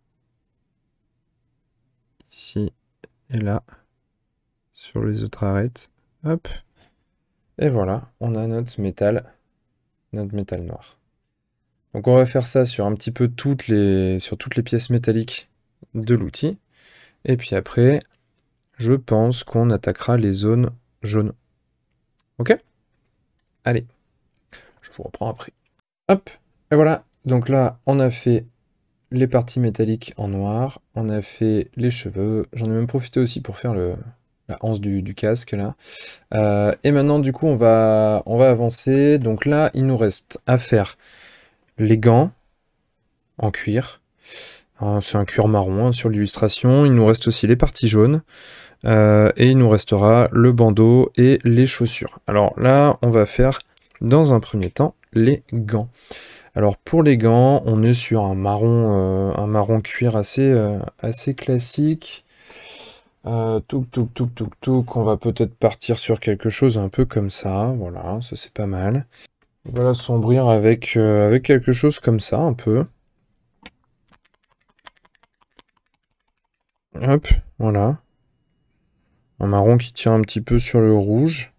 ici et là sur les autres arêtes. Hop. Et voilà, on a notre métal, notre métal noir. Donc on va faire ça sur un petit peu toutes les, sur toutes les pièces métalliques de l'outil. Et puis après, je pense qu'on attaquera les zones jaunes. Ok Allez, je vous reprends après. Hop, et voilà. Donc là, on a fait les parties métalliques en noir, on a fait les cheveux. J'en ai même profité aussi pour faire le, la hanse du, casque là. Euh, et maintenant du coup on va, on va avancer. Donc là il nous reste à faire les gants en cuir. Hein, c'est un cuir marron hein, sur l'illustration. Il nous reste aussi les parties jaunes. Euh, et il nous restera le bandeau et les chaussures. Alors là on va faire dans un premier temps les gants. Alors pour les gants on est sur un marron, euh, un marron cuir assez, assez classique. Euh, tout, tout, tout, tout, on va peut-être partir sur quelque chose un peu comme ça, voilà, ça c'est pas mal. Voilà, sombrir avec, euh, avec quelque chose comme ça, un peu. Hop, voilà. Un marron qui tient un petit peu sur le rouge.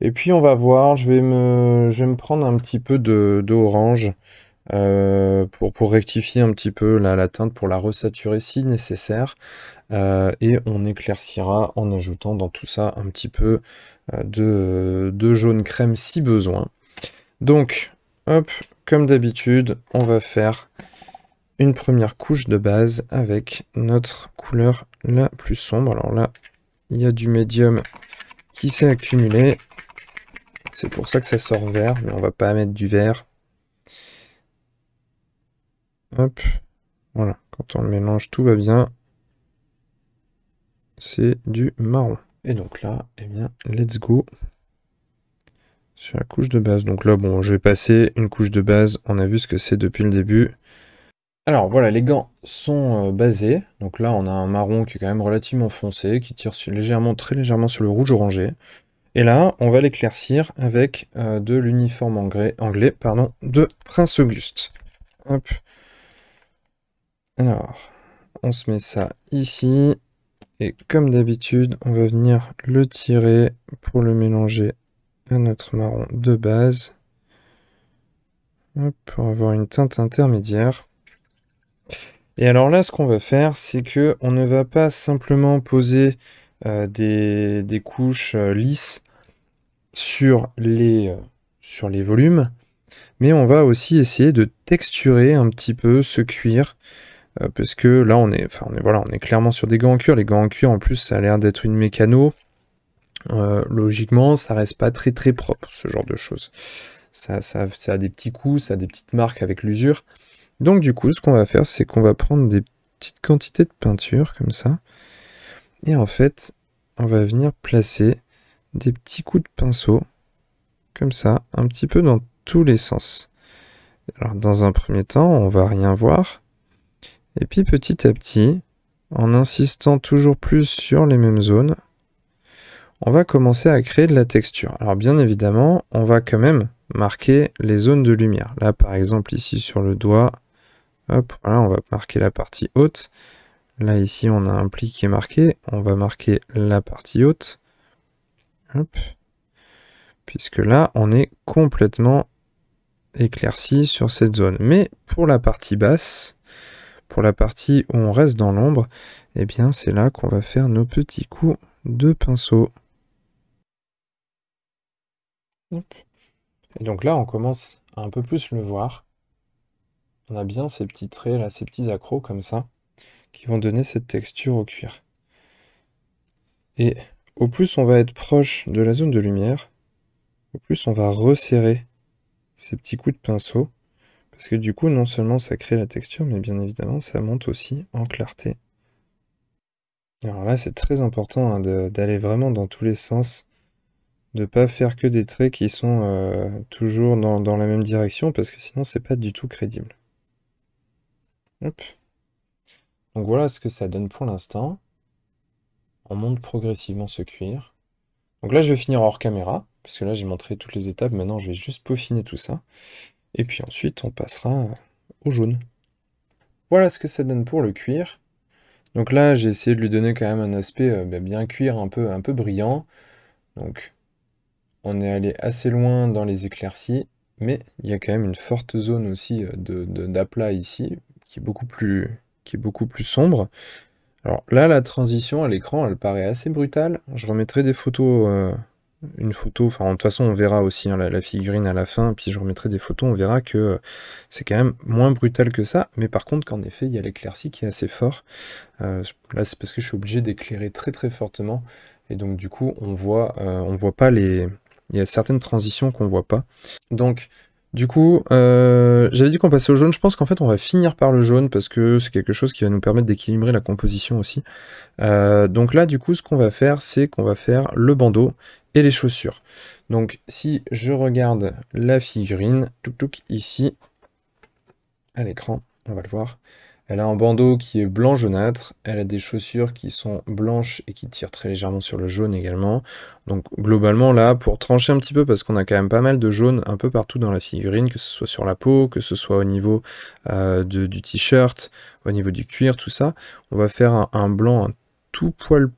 Et puis on va voir, je vais me, me prendre un petit peu d'orange de, d'orange euh, pour, pour rectifier un petit peu la, la teinte, pour la resaturer si nécessaire. Euh, et on éclaircira en ajoutant dans tout ça un petit peu euh, de, jaune crème si besoin. Donc, hop, comme d'habitude, on va faire une première couche de base avec notre couleur la plus sombre. Alors là, il y a du médium qui s'est accumulé. C'est pour ça que ça sort vert, mais on va pas mettre du vert. Hop, voilà, quand on le mélange, tout va bien c'est du marron. Et donc là, eh bien, let's go sur la couche de base. Donc là, bon, je vais passer une couche de base. On a vu ce que c'est depuis le début. Alors voilà, les gants sont euh, basés. Donc là, on a un marron qui est quand même relativement foncé, qui tire légèrement, très légèrement sur le rouge orangé. Et là, on va l'éclaircir avec euh, de l'uniforme anglais, anglais pardon, de Prince Auguste. Hop. Alors, on se met ça ici. Et comme d'habitude, on va venir le tirer pour le mélanger à notre marron de base. pour avoir une teinte intermédiaire. Et alors là, ce qu'on va faire, c'est que on ne va pas simplement poser euh, des, couches euh, lisses sur les, euh, sur les volumes, mais on va aussi essayer de texturer un petit peu ce cuir euh, parce que là, on est, enfin, on est, on est clairement sur des gants en cuir. Les gants en cuir, en plus, ça a l'air d'être une mécano. Euh, logiquement, ça reste pas très très propre, ce genre de choses. Ça, ça, ça a des petits coups, ça a des petites marques avec l'usure. Donc du coup, ce qu'on va faire, c'est qu'on va prendre des petites quantités de peinture, comme ça. Et en fait, on va venir placer des petits coups de pinceau, comme ça, un petit peu dans tous les sens. Alors dans un premier temps, on va rien voir. Et puis petit à petit, en insistant toujours plus sur les mêmes zones, on va commencer à créer de la texture. Alors bien évidemment, on va quand même marquer les zones de lumière. Là par exemple ici sur le doigt, hop, on va marquer la partie haute. Là ici on a un pli qui est marqué, on va marquer la partie haute. Puisque là on est complètement éclairci sur cette zone. Mais pour la partie basse, pour la partie où on reste dans l'ombre, eh bien c'est là qu'on va faire nos petits coups de pinceau. Et donc là, on commence à un peu plus le voir. On a bien ces petits traits là, ces petits accros comme ça, qui vont donner cette texture au cuir. Et au plus on va être proche de la zone de lumière, au plus on va resserrer ces petits coups de pinceau parce que du coup, non seulement ça crée la texture, mais bien évidemment, ça monte aussi en clarté. Alors là, c'est très important hein, d'aller vraiment dans tous les sens, de pas faire que des traits qui sont euh, toujours dans, la même direction, parce que sinon, c'est pas du tout crédible. Hop. Donc voilà ce que ça donne pour l'instant. On monte progressivement ce cuir. Donc là, je vais finir hors caméra, parce que là, j'ai montré toutes les étapes. Maintenant, je vais juste peaufiner tout ça. Et puis ensuite, on passera au jaune. Voilà ce que ça donne pour le cuir. Donc là, j'ai essayé de lui donner quand même un aspect euh, bah, bien cuir, un peu, un peu brillant. Donc, on est allé assez loin dans les éclaircies, mais il y a quand même une forte zone aussi euh, d'aplat de, ici, qui est, beaucoup plus, qui est beaucoup plus sombre. Alors là, la transition à l'écran, elle paraît assez brutale. Je remettrai des photos euh, une photo, enfin de toute façon on verra aussi hein, la, figurine à la fin, puis je remettrai des photos, on verra que euh, c'est quand même moins brutal que ça, mais par contre qu'en effet il y a l'éclaircie qui est assez fort. Euh, là c'est parce que je suis obligé d'éclairer très très fortement, et donc du coup on voit, euh, on voit pas les... Il y a certaines transitions qu'on voit pas. Donc du coup, j'avais dit qu'on passait au jaune. Je pense qu'en fait, on va finir par le jaune parce que c'est quelque chose qui va nous permettre d'équilibrer la composition aussi. donc là, du coup, ce qu'on va faire, c'est qu'on va faire le bandeau les chaussures. Donc si je regarde la figurine, tout ici, à l'écran, on va le voir, elle a un bandeau qui est blanc jaunâtre, elle a des chaussures qui sont blanches et qui tirent très légèrement sur le jaune également. Donc globalement là, pour trancher un petit peu, parce qu'on a quand même pas mal de jaune un peu partout dans la figurine, que ce soit sur la peau, que ce soit au niveau euh, de, du t-shirt, au niveau du cuir, tout ça, on va faire un, blanc un tout poil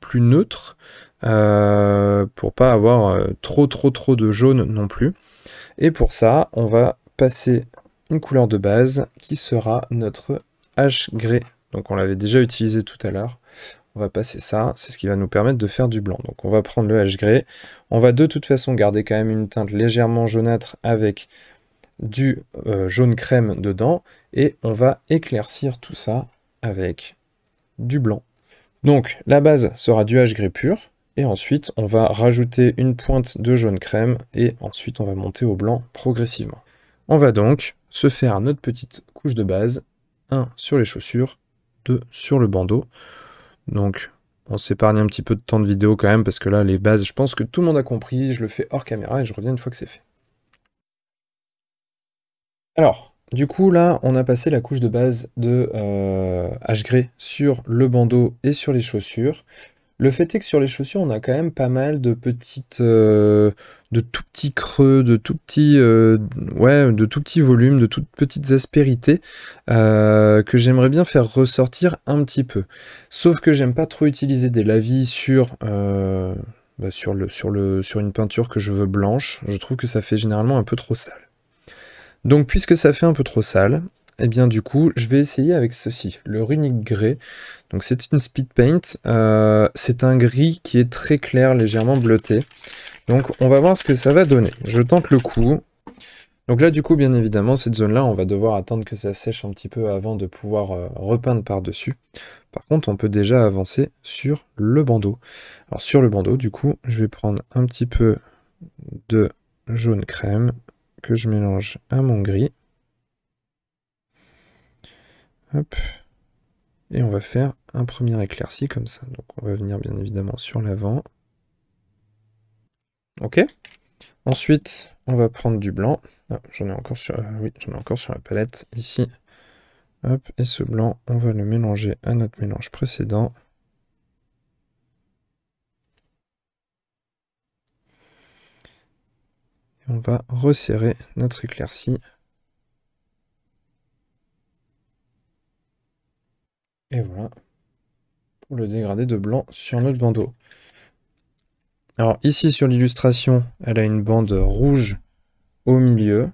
plus neutre, euh, pour pas avoir euh, trop trop trop de jaune non plus. Et pour ça, on va passer une couleur de base qui sera notre H gris Donc on l'avait déjà utilisé tout à l'heure. On va passer ça, c'est ce qui va nous permettre de faire du blanc. Donc on va prendre le H gris On va de toute façon garder quand même une teinte légèrement jaunâtre avec du euh, jaune crème dedans. Et on va éclaircir tout ça avec du blanc. Donc la base sera du H gris pur. Et ensuite, on va rajouter une pointe de jaune crème et ensuite on va monter au blanc progressivement. On va donc se faire notre petite couche de base, 1 sur les chaussures, 2 sur le bandeau. Donc on s'épargne un petit peu de temps de vidéo quand même parce que là les bases, je pense que tout le monde a compris, je le fais hors caméra et je reviens une fois que c'est fait. Alors, du coup, là, on a passé la couche de base de euh, H sur le bandeau et sur les chaussures. Le fait est que sur les chaussures, on a quand même pas mal de petites, euh, de tout petits creux, de tout petits, euh, ouais, de tout petits volumes, de toutes petites aspérités euh, que j'aimerais bien faire ressortir un petit peu. Sauf que j'aime pas trop utiliser des lavis sur bah, sur le sur le sur une peinture que je veux blanche. Je trouve que ça fait généralement un peu trop sale. Donc puisque ça fait un peu trop sale, et eh bien du coup, je vais essayer avec ceci, le Runic Grey. Donc c'est une Speed Paint, euh, c'est un gris qui est très clair, légèrement bleuté. Donc on va voir ce que ça va donner. Je tente le coup. Donc là du coup, bien évidemment, cette zone-là, on va devoir attendre que ça sèche un petit peu avant de pouvoir euh, repeindre par-dessus. Par contre, on peut déjà avancer sur le bandeau. Alors sur le bandeau, du coup, je vais prendre un petit peu de jaune crème que je mélange à mon gris. Et on va faire un premier éclairci comme ça. Donc on va venir bien évidemment sur l'avant. Ok. Ensuite, on va prendre du blanc. Ah, j'en ai encore sur, euh, oui, j'en ai encore sur la palette ici. et ce blanc, on va le mélanger à notre mélange précédent. Et on va resserrer notre éclaircie. Et voilà. Pour le dégrader de blanc sur notre bandeau. Alors ici sur l'illustration, elle a une bande rouge au milieu.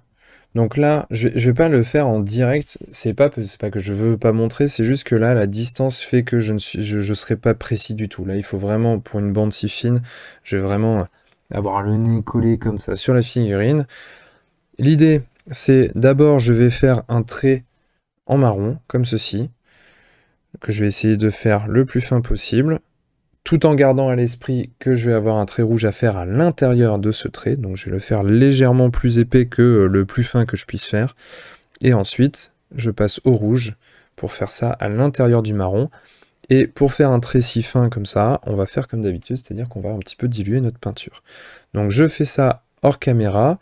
Donc là, je ne vais pas le faire en direct, c'est pas, pas que je veux pas montrer, c'est juste que là, la distance fait que je ne je, serai pas précis du tout. Là, il faut vraiment, pour une bande si fine, je vais vraiment avoir le nez collé comme ça sur la figurine. L'idée, c'est d'abord, je vais faire un trait en marron, comme ceci que je vais essayer de faire le plus fin possible, tout en gardant à l'esprit que je vais avoir un trait rouge à faire à l'intérieur de ce trait, donc je vais le faire légèrement plus épais que euh, le plus fin que je puisse faire, et ensuite je passe au rouge pour faire ça à l'intérieur du marron, et pour faire un trait si fin comme ça, on va faire comme d'habitude, c'est-à-dire qu'on va un petit peu diluer notre peinture. Donc je fais ça hors caméra,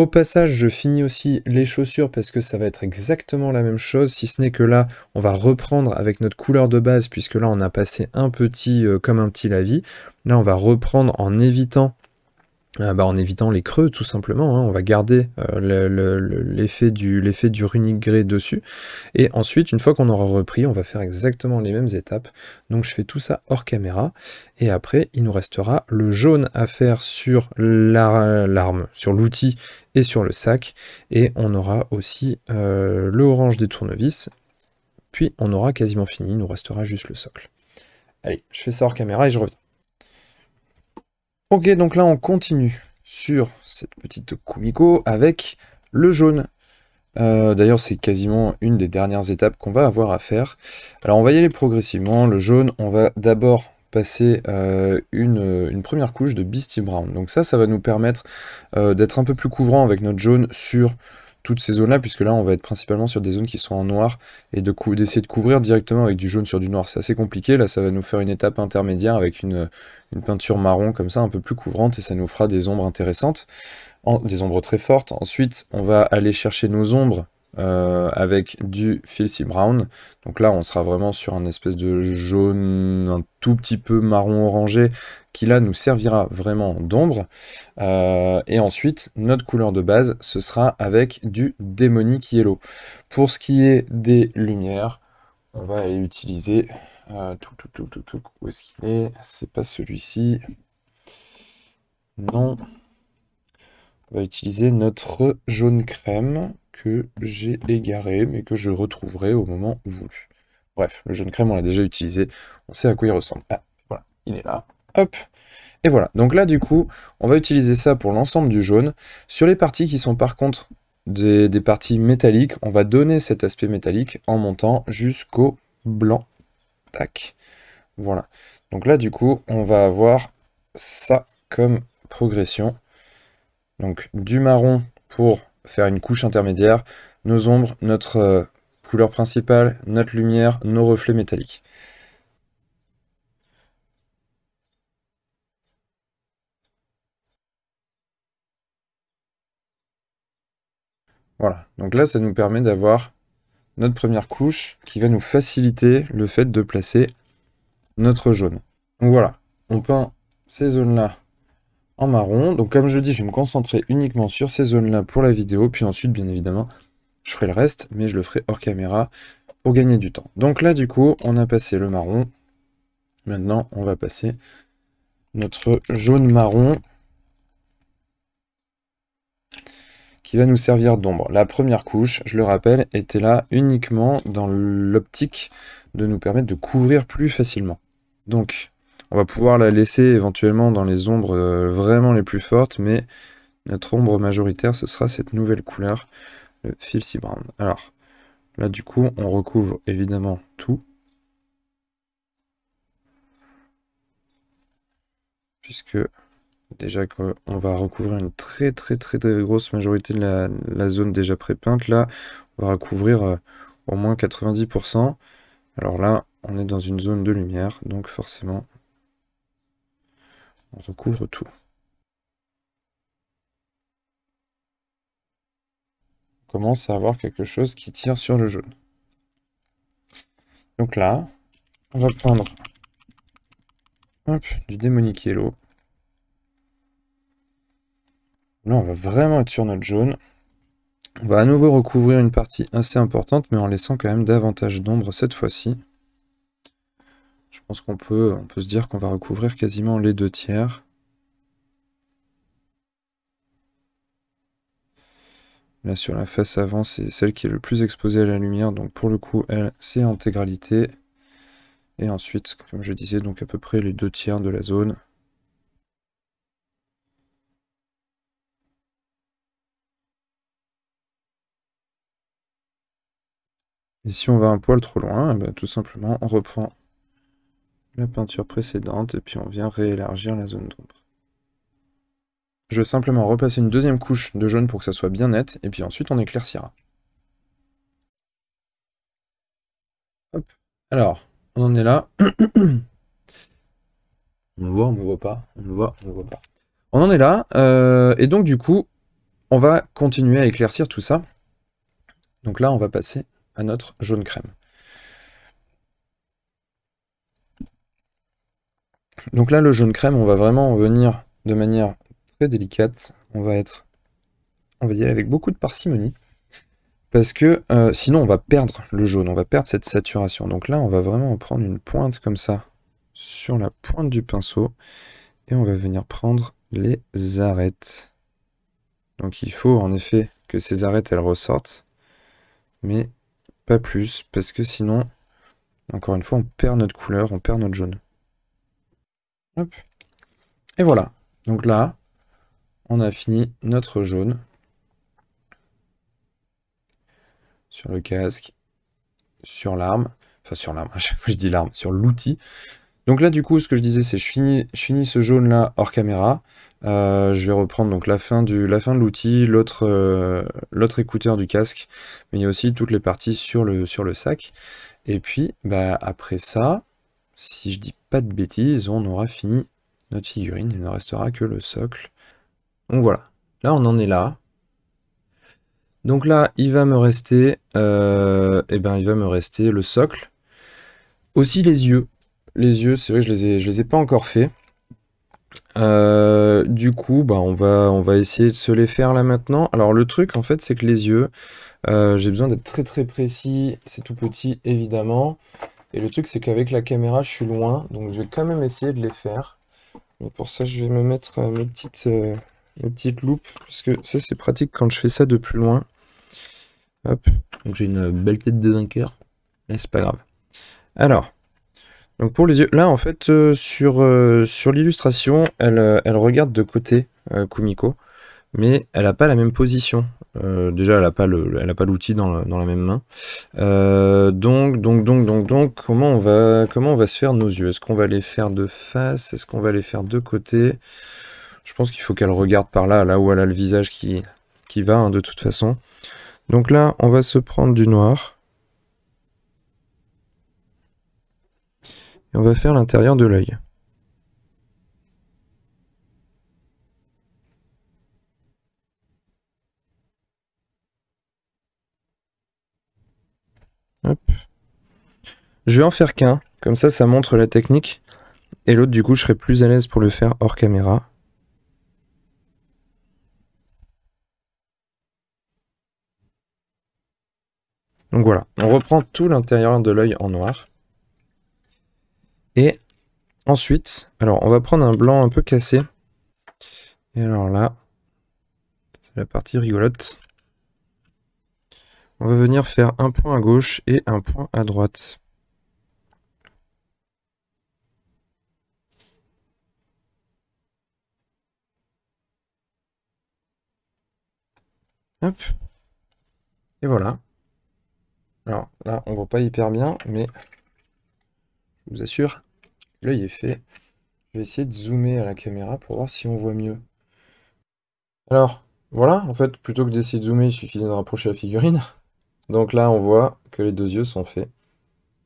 au passage, je finis aussi les chaussures parce que ça va être exactement la même chose, si ce n'est que là, on va reprendre avec notre couleur de base, puisque là, on a passé un petit euh, comme un petit lavis. Là, on va reprendre en évitant ah bah, en évitant les creux tout simplement, hein. on va garder euh, l'effet du, runic dessus, et ensuite une fois qu'on aura repris, on va faire exactement les mêmes étapes, donc je fais tout ça hors caméra, et après il nous restera le jaune à faire sur l'arme, sur l'outil et sur le sac, et on aura aussi euh, le orange des tournevis, puis on aura quasiment fini, il nous restera juste le socle. Allez, je fais ça hors caméra et je reviens. Ok, donc là on continue sur cette petite Kumiko avec le jaune. Euh, d'ailleurs c'est quasiment une des dernières étapes qu'on va avoir à faire. Alors on va y aller progressivement. Le jaune, on va d'abord passer euh, une, première couche de Beastie Brown. Donc ça, ça va nous permettre euh, d'être un peu plus couvrant avec notre jaune sur toutes ces zones-là, puisque là, on va être principalement sur des zones qui sont en noir, et d'essayer de, couvrir directement avec du jaune sur du noir, c'est assez compliqué. Là, ça va nous faire une étape intermédiaire avec une, peinture marron comme ça, un peu plus couvrante, et ça nous fera des ombres intéressantes, des ombres très fortes. Ensuite, on va aller chercher nos ombres euh, avec du Filthy Brown. Donc là, on sera vraiment sur un espèce de jaune un tout petit peu marron orangé qui là nous servira vraiment d'ombre. Euh, et ensuite, notre couleur de base, ce sera avec du démonique yellow. Pour ce qui est des lumières, on va aller utiliser euh, tout, tout, tout, tout, Où est-ce qu'il est C'est pas celui-ci. Non. On va utiliser notre jaune crème que j'ai égaré, mais que je retrouverai au moment voulu. Bref, le jaune crème, on l'a déjà utilisé. On sait à quoi il ressemble. Ah, voilà, il est là. Et voilà. Donc là, du coup, on va utiliser ça pour l'ensemble du jaune. Sur les parties qui sont par contre des, des parties métalliques, on va donner cet aspect métallique en montant jusqu'au blanc. Tac. Voilà. Donc là, du coup, on va avoir ça comme progression. Donc du marron pour faire une couche intermédiaire, nos ombres, notre euh, couleur principale, notre lumière, nos reflets métalliques. Voilà, donc là, ça nous permet d'avoir notre première couche qui va nous faciliter le fait de placer notre jaune. Donc voilà, on peint ces zones-là en marron. Donc comme je dis, je vais me concentrer uniquement sur ces zones-là pour la vidéo, puis ensuite, bien évidemment, je ferai le reste, mais je le ferai hors caméra pour gagner du temps. Donc là, du coup, on a passé le marron. Maintenant, on va passer notre jaune-marron qui va nous servir d'ombre. La première couche, je le rappelle, était là uniquement dans l'optique de nous permettre de couvrir plus facilement. Donc, on va pouvoir la laisser éventuellement dans les ombres euh, vraiment les plus fortes, mais notre ombre majoritaire, ce sera cette nouvelle couleur, le filcy brown. Alors, là du coup, on recouvre évidemment tout. Puisque déjà qu'on va recouvrir une très très très très grosse majorité de la, zone déjà prépeinte. Là, on va recouvrir euh, au moins 90%. Alors là, on est dans une zone de lumière, donc forcément, on recouvre tout. On commence à avoir quelque chose qui tire sur le jaune. Donc là, on va prendre du démonique yellow. Là, on va vraiment être sur notre jaune. On va à nouveau recouvrir une partie assez importante, mais en laissant quand même davantage d'ombre cette fois-ci. Je pense qu'on peut, on peut se dire qu'on va recouvrir quasiment les deux tiers. Là, sur la face avant, c'est celle qui est le plus exposée à la lumière, donc pour le coup, elle, c'est intégralité. Et ensuite, comme je disais, donc à peu près les deux tiers de la zone. Et si on va un poil trop loin, eh ben, tout simplement, on reprend la peinture précédente et puis on vient réélargir la zone d'ombre. Je vais simplement repasser une deuxième couche de jaune pour que ça soit bien net, et puis ensuite on éclaircira. Alors, on en est là. on me voit, on me voit pas, on me voit, on me voit pas. On en est là, euh, et donc du coup, on va continuer à éclaircir tout ça. Donc là, on va passer à notre jaune crème. Donc là, le jaune crème, on va vraiment venir de manière très délicate. On va être, on va y aller avec beaucoup de parcimonie. Parce que euh, sinon, on va perdre le jaune, on va perdre cette saturation. Donc là, on va vraiment prendre une pointe comme ça sur la pointe du pinceau. Et on va venir prendre les arêtes. Donc il faut en effet que ces arêtes, elles ressortent. Mais plus, parce que sinon, encore une fois, on perd notre couleur, on perd notre jaune. Et voilà. Donc là, on a fini notre jaune. Sur le casque, sur l'arme, enfin sur l'arme, je dis l'arme, sur l'outil. Donc là, du coup, ce que je disais, c'est je finis, je finis ce jaune-là hors caméra. Euh, je vais reprendre donc la fin, la fin de l'outil, euh, l'autre écouteur du casque, mais il y a aussi toutes les parties sur le, sac. Et puis, bah, après ça, si je dis pas de bêtises, on aura fini notre figurine. Il ne restera que le socle. Donc voilà. Là, on en est là. Donc là, il va me rester, euh, eh ben, il va me rester le socle, aussi les yeux les yeux, c'est vrai que je les ai, je les ai pas encore fait. Euh, du coup, bah, on, va, on va essayer de se les faire là maintenant. Alors le truc en fait, c'est que les yeux, euh, j'ai besoin d'être très très précis. C'est tout petit évidemment. Et le truc, c'est qu'avec la caméra, je suis loin. Donc je vais quand même essayer de les faire. pour ça, je vais me mettre euh, mes, petites, mes petites loupes. Parce que ça, c'est pratique quand je fais ça de plus loin. Hop. Donc j'ai une belle tête de vainqueur. Mais c'est pas grave. Alors. Donc pour les yeux, là en fait euh, sur, euh, sur l'illustration, euh, elle, regarde de côté Kumiko, mais elle n'a pas la même position. déjà, elle n'a pas l'outil dans, la, dans la même main. donc, donc, donc, donc, donc, comment on va, comment on va se faire nos yeux Est-ce qu'on va les faire de face Est-ce qu'on va les faire de côté Je pense qu'il faut qu'elle regarde par là, là où elle a le visage qui, va, hein, de toute façon. Donc là, on va se prendre du noir. et on va faire l'intérieur de l'œil. Je vais en faire qu'un, comme ça ça montre la technique, et l'autre du coup je serai plus à l'aise pour le faire hors caméra. Donc voilà, on reprend tout l'intérieur de l'œil en noir. Et ensuite, alors on va prendre un blanc un peu cassé. Et alors là, c'est la partie rigolote. On va venir faire un point à gauche et un point à droite. Hop. Et voilà. Alors là, on voit pas hyper bien, mais je vous assure, l'œil est fait. Je vais essayer de zoomer à la caméra pour voir si on voit mieux. Alors, voilà, en fait, plutôt que d'essayer de zoomer, il suffisait de rapprocher la figurine. Donc là, on voit que les deux yeux sont faits,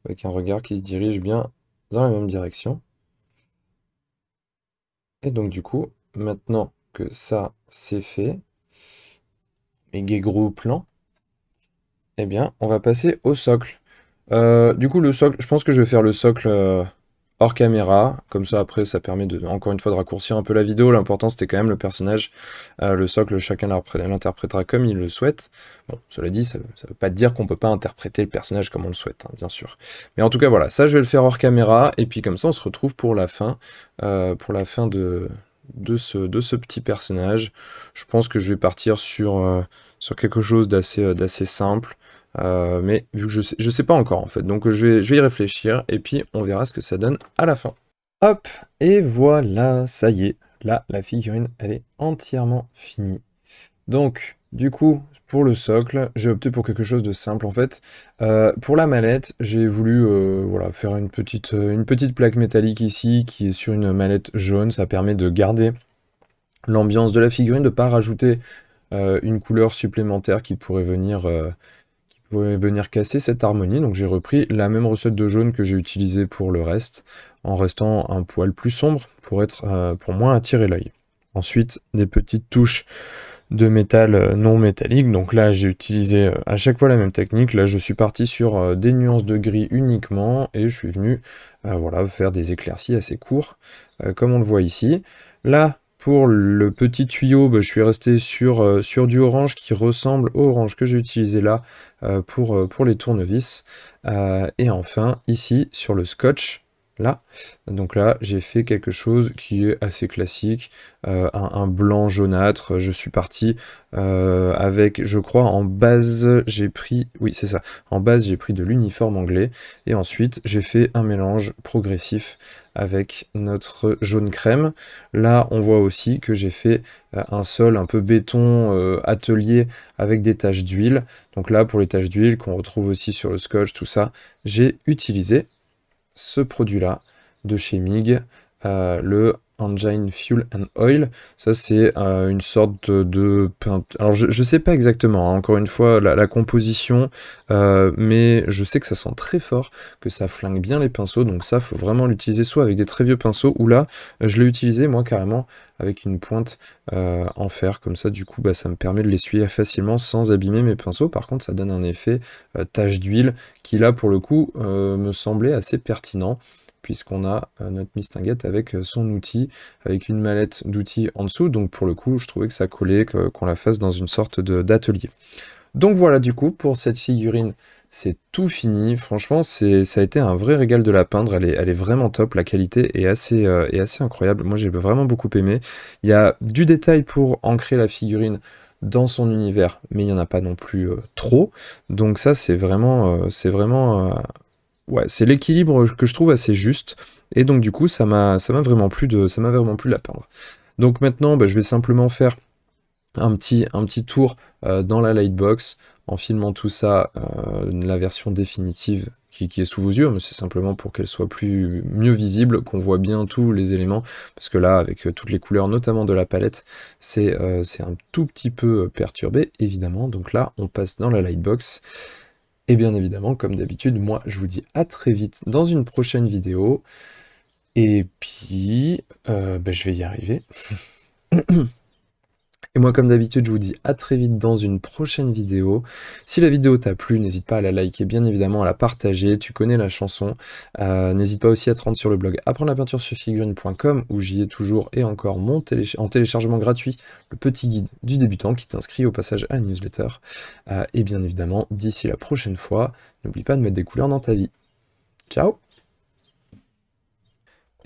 avec un regard qui se dirige bien dans la même direction. Et donc du coup, maintenant que ça, c'est fait, mes gros plans, eh bien, on va passer au socle. Euh, du coup, le socle, je pense que je vais faire le socle euh, hors caméra. Comme ça, après, ça permet de, encore une fois de raccourcir un peu la vidéo. L'important, c'était quand même le personnage. Euh, le socle, chacun l'interprétera comme il le souhaite. Bon, cela dit, ça ne veut pas dire qu'on peut pas interpréter le personnage comme on le souhaite, hein, bien sûr. Mais en tout cas, voilà, ça, je vais le faire hors caméra. Et puis, comme ça, on se retrouve pour la fin, pour la fin de, de, ce, de ce petit personnage. Je pense que je vais partir sur, sur quelque chose d'assez simple. Euh, mais vu que je sais, je sais pas encore en fait, donc je vais, vais y réfléchir et puis on verra ce que ça donne à la fin. Hop, et voilà, ça y est, là la figurine elle est entièrement finie. Donc du coup, pour le socle, j'ai opté pour quelque chose de simple en fait. Euh, pour la mallette, j'ai voulu euh, voilà, faire une petite, une petite plaque métallique ici qui est sur une mallette jaune, ça permet de garder l'ambiance de la figurine, de ne pas rajouter une couleur supplémentaire qui pourrait venir venir casser cette harmonie. Donc j'ai repris la même recette de jaune que j'ai utilisée pour le reste, en restant un poil plus sombre pour, être, euh, pour moins attirer l'œil. Ensuite, des petites touches de métal euh, non métallique. Donc là, j'ai utilisé euh, à chaque fois la même technique. Là, je suis parti sur des nuances de gris uniquement et je suis venu voilà, faire des éclaircies assez courts, comme on le voit ici. Là, pour le petit tuyau, bah, je suis resté sur, euh, sur du orange qui ressemble au orange que j'ai utilisé là euh, pour, euh, pour les tournevis. et enfin, ici, sur le scotch, là. Donc là, j'ai fait quelque chose qui est assez classique, euh, un, blanc jaunâtre. Je suis parti euh, avec, je crois, en base, j'ai pris, oui, c'est ça, en base, j'ai pris de l'uniforme anglais. Et ensuite, j'ai fait un mélange progressif avec notre jaune crème. Là, on voit aussi que j'ai fait euh, un sol un peu béton atelier avec des taches d'huile. Donc là, pour les taches d'huile qu'on retrouve aussi sur le scotch, tout ça, j'ai utilisé ce produit-là de chez MIG, euh, le Engine Fuel and Oil. Ça, c'est euh, une sorte de... Alors, je ne sais pas exactement, hein. encore une fois, la, composition, euh, mais je sais que ça sent très fort, que ça flingue bien les pinceaux, donc ça, faut vraiment l'utiliser soit avec des très vieux pinceaux, ou là, euh, je l'ai utilisé, moi, carrément, avec une pointe en fer, comme ça, du coup, bah, ça me permet de l'essuyer facilement sans abîmer mes pinceaux. Par contre, ça donne un effet tache d'huile qui, là, pour le coup, me semblait assez pertinent puisqu'on a euh, notre mistinguette avec euh, son outil, avec une mallette d'outils en dessous. Donc pour le coup, je trouvais que ça collait, qu'on la fasse dans une sorte d'atelier. Donc voilà du coup, pour cette figurine, c'est tout fini. Franchement, ça a été un vrai régal de la peindre. Elle est, elle est vraiment top. La qualité est assez, euh, assez incroyable. Moi, j'ai vraiment beaucoup aimé. Il y a du détail pour ancrer la figurine dans son univers, mais il n'y en a pas non plus trop. Donc ça, c'est vraiment, c'est vraiment ouais, c'est l'équilibre que je trouve assez juste. Et donc du coup, ça m'a vraiment plu de ça m'a vraiment plus la peindre. Donc maintenant, bah, je vais simplement faire un petit, un petit tour euh, dans la lightbox en filmant tout ça, euh, la version définitive qui, est sous vos yeux, mais c'est simplement pour qu'elle soit plus mieux visible, qu'on voit bien tous les éléments, parce que là, avec euh, toutes les couleurs, notamment de la palette, c'est un tout petit peu perturbé, évidemment. Donc là, on passe dans la lightbox. Et bien évidemment, comme d'habitude, moi je vous dis à très vite dans une prochaine vidéo. Et puis, euh, ben, je vais y arriver. Et moi, comme d'habitude, je vous dis à très vite dans une prochaine vidéo. Si la vidéo t'a plu, n'hésite pas à la liker, bien évidemment, à la partager. Tu connais la chanson. Euh, n'hésite pas aussi à te rendre sur le blog apprendre la peinture sur figurine.com où j'y ai toujours et encore mon en téléchargement gratuit le petit guide du débutant qui t'inscrit au passage à la newsletter. Euh, et bien évidemment, d'ici la prochaine fois, n'oublie pas de mettre des couleurs dans ta vie. Ciao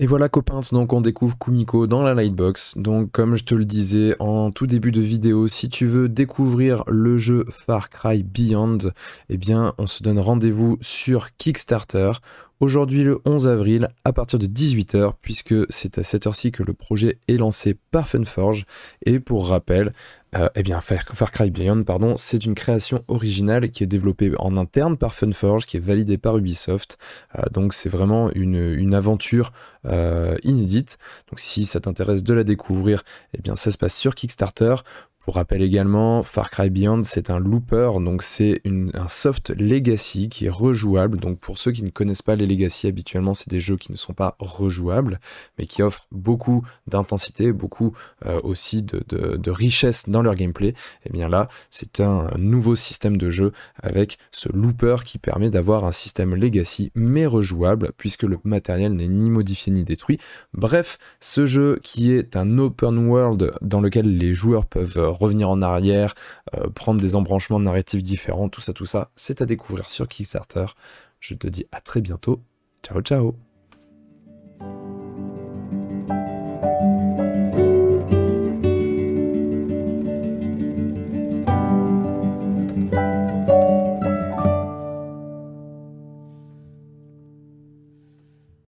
et voilà copains, donc on découvre Kumiko dans la Lightbox. Donc comme je te le disais en tout début de vidéo, si tu veux découvrir le jeu Far Cry Beyond, eh bien on se donne rendez-vous sur Kickstarter aujourd'hui le 11 avril à partir de 18h puisque c'est à cette heure-ci que le projet est lancé par Funforge et pour rappel euh, eh bien, Far, Cry Beyond, pardon, c'est une création originale qui est développée en interne par Funforge, qui est validée par Ubisoft. Euh, donc, c'est vraiment une, aventure euh, inédite. Donc, si ça t'intéresse de la découvrir, eh bien, ça se passe sur Kickstarter. Pour rappel également, Far Cry Beyond, c'est un looper, donc c'est un soft legacy qui est rejouable. Donc pour ceux qui ne connaissent pas les legacy, habituellement, c'est des jeux qui ne sont pas rejouables, mais qui offrent beaucoup d'intensité, beaucoup euh, aussi de, de, richesse dans leur gameplay. Et eh bien là, c'est un nouveau système de jeu avec ce looper qui permet d'avoir un système legacy mais rejouable, puisque le matériel n'est ni modifié ni détruit. Bref, ce jeu qui est un open world dans lequel les joueurs peuvent euh, revenir en arrière, euh, prendre des embranchements de narratifs différents, tout ça, tout ça, c'est à découvrir sur Kickstarter. Je te dis à très bientôt. Ciao, ciao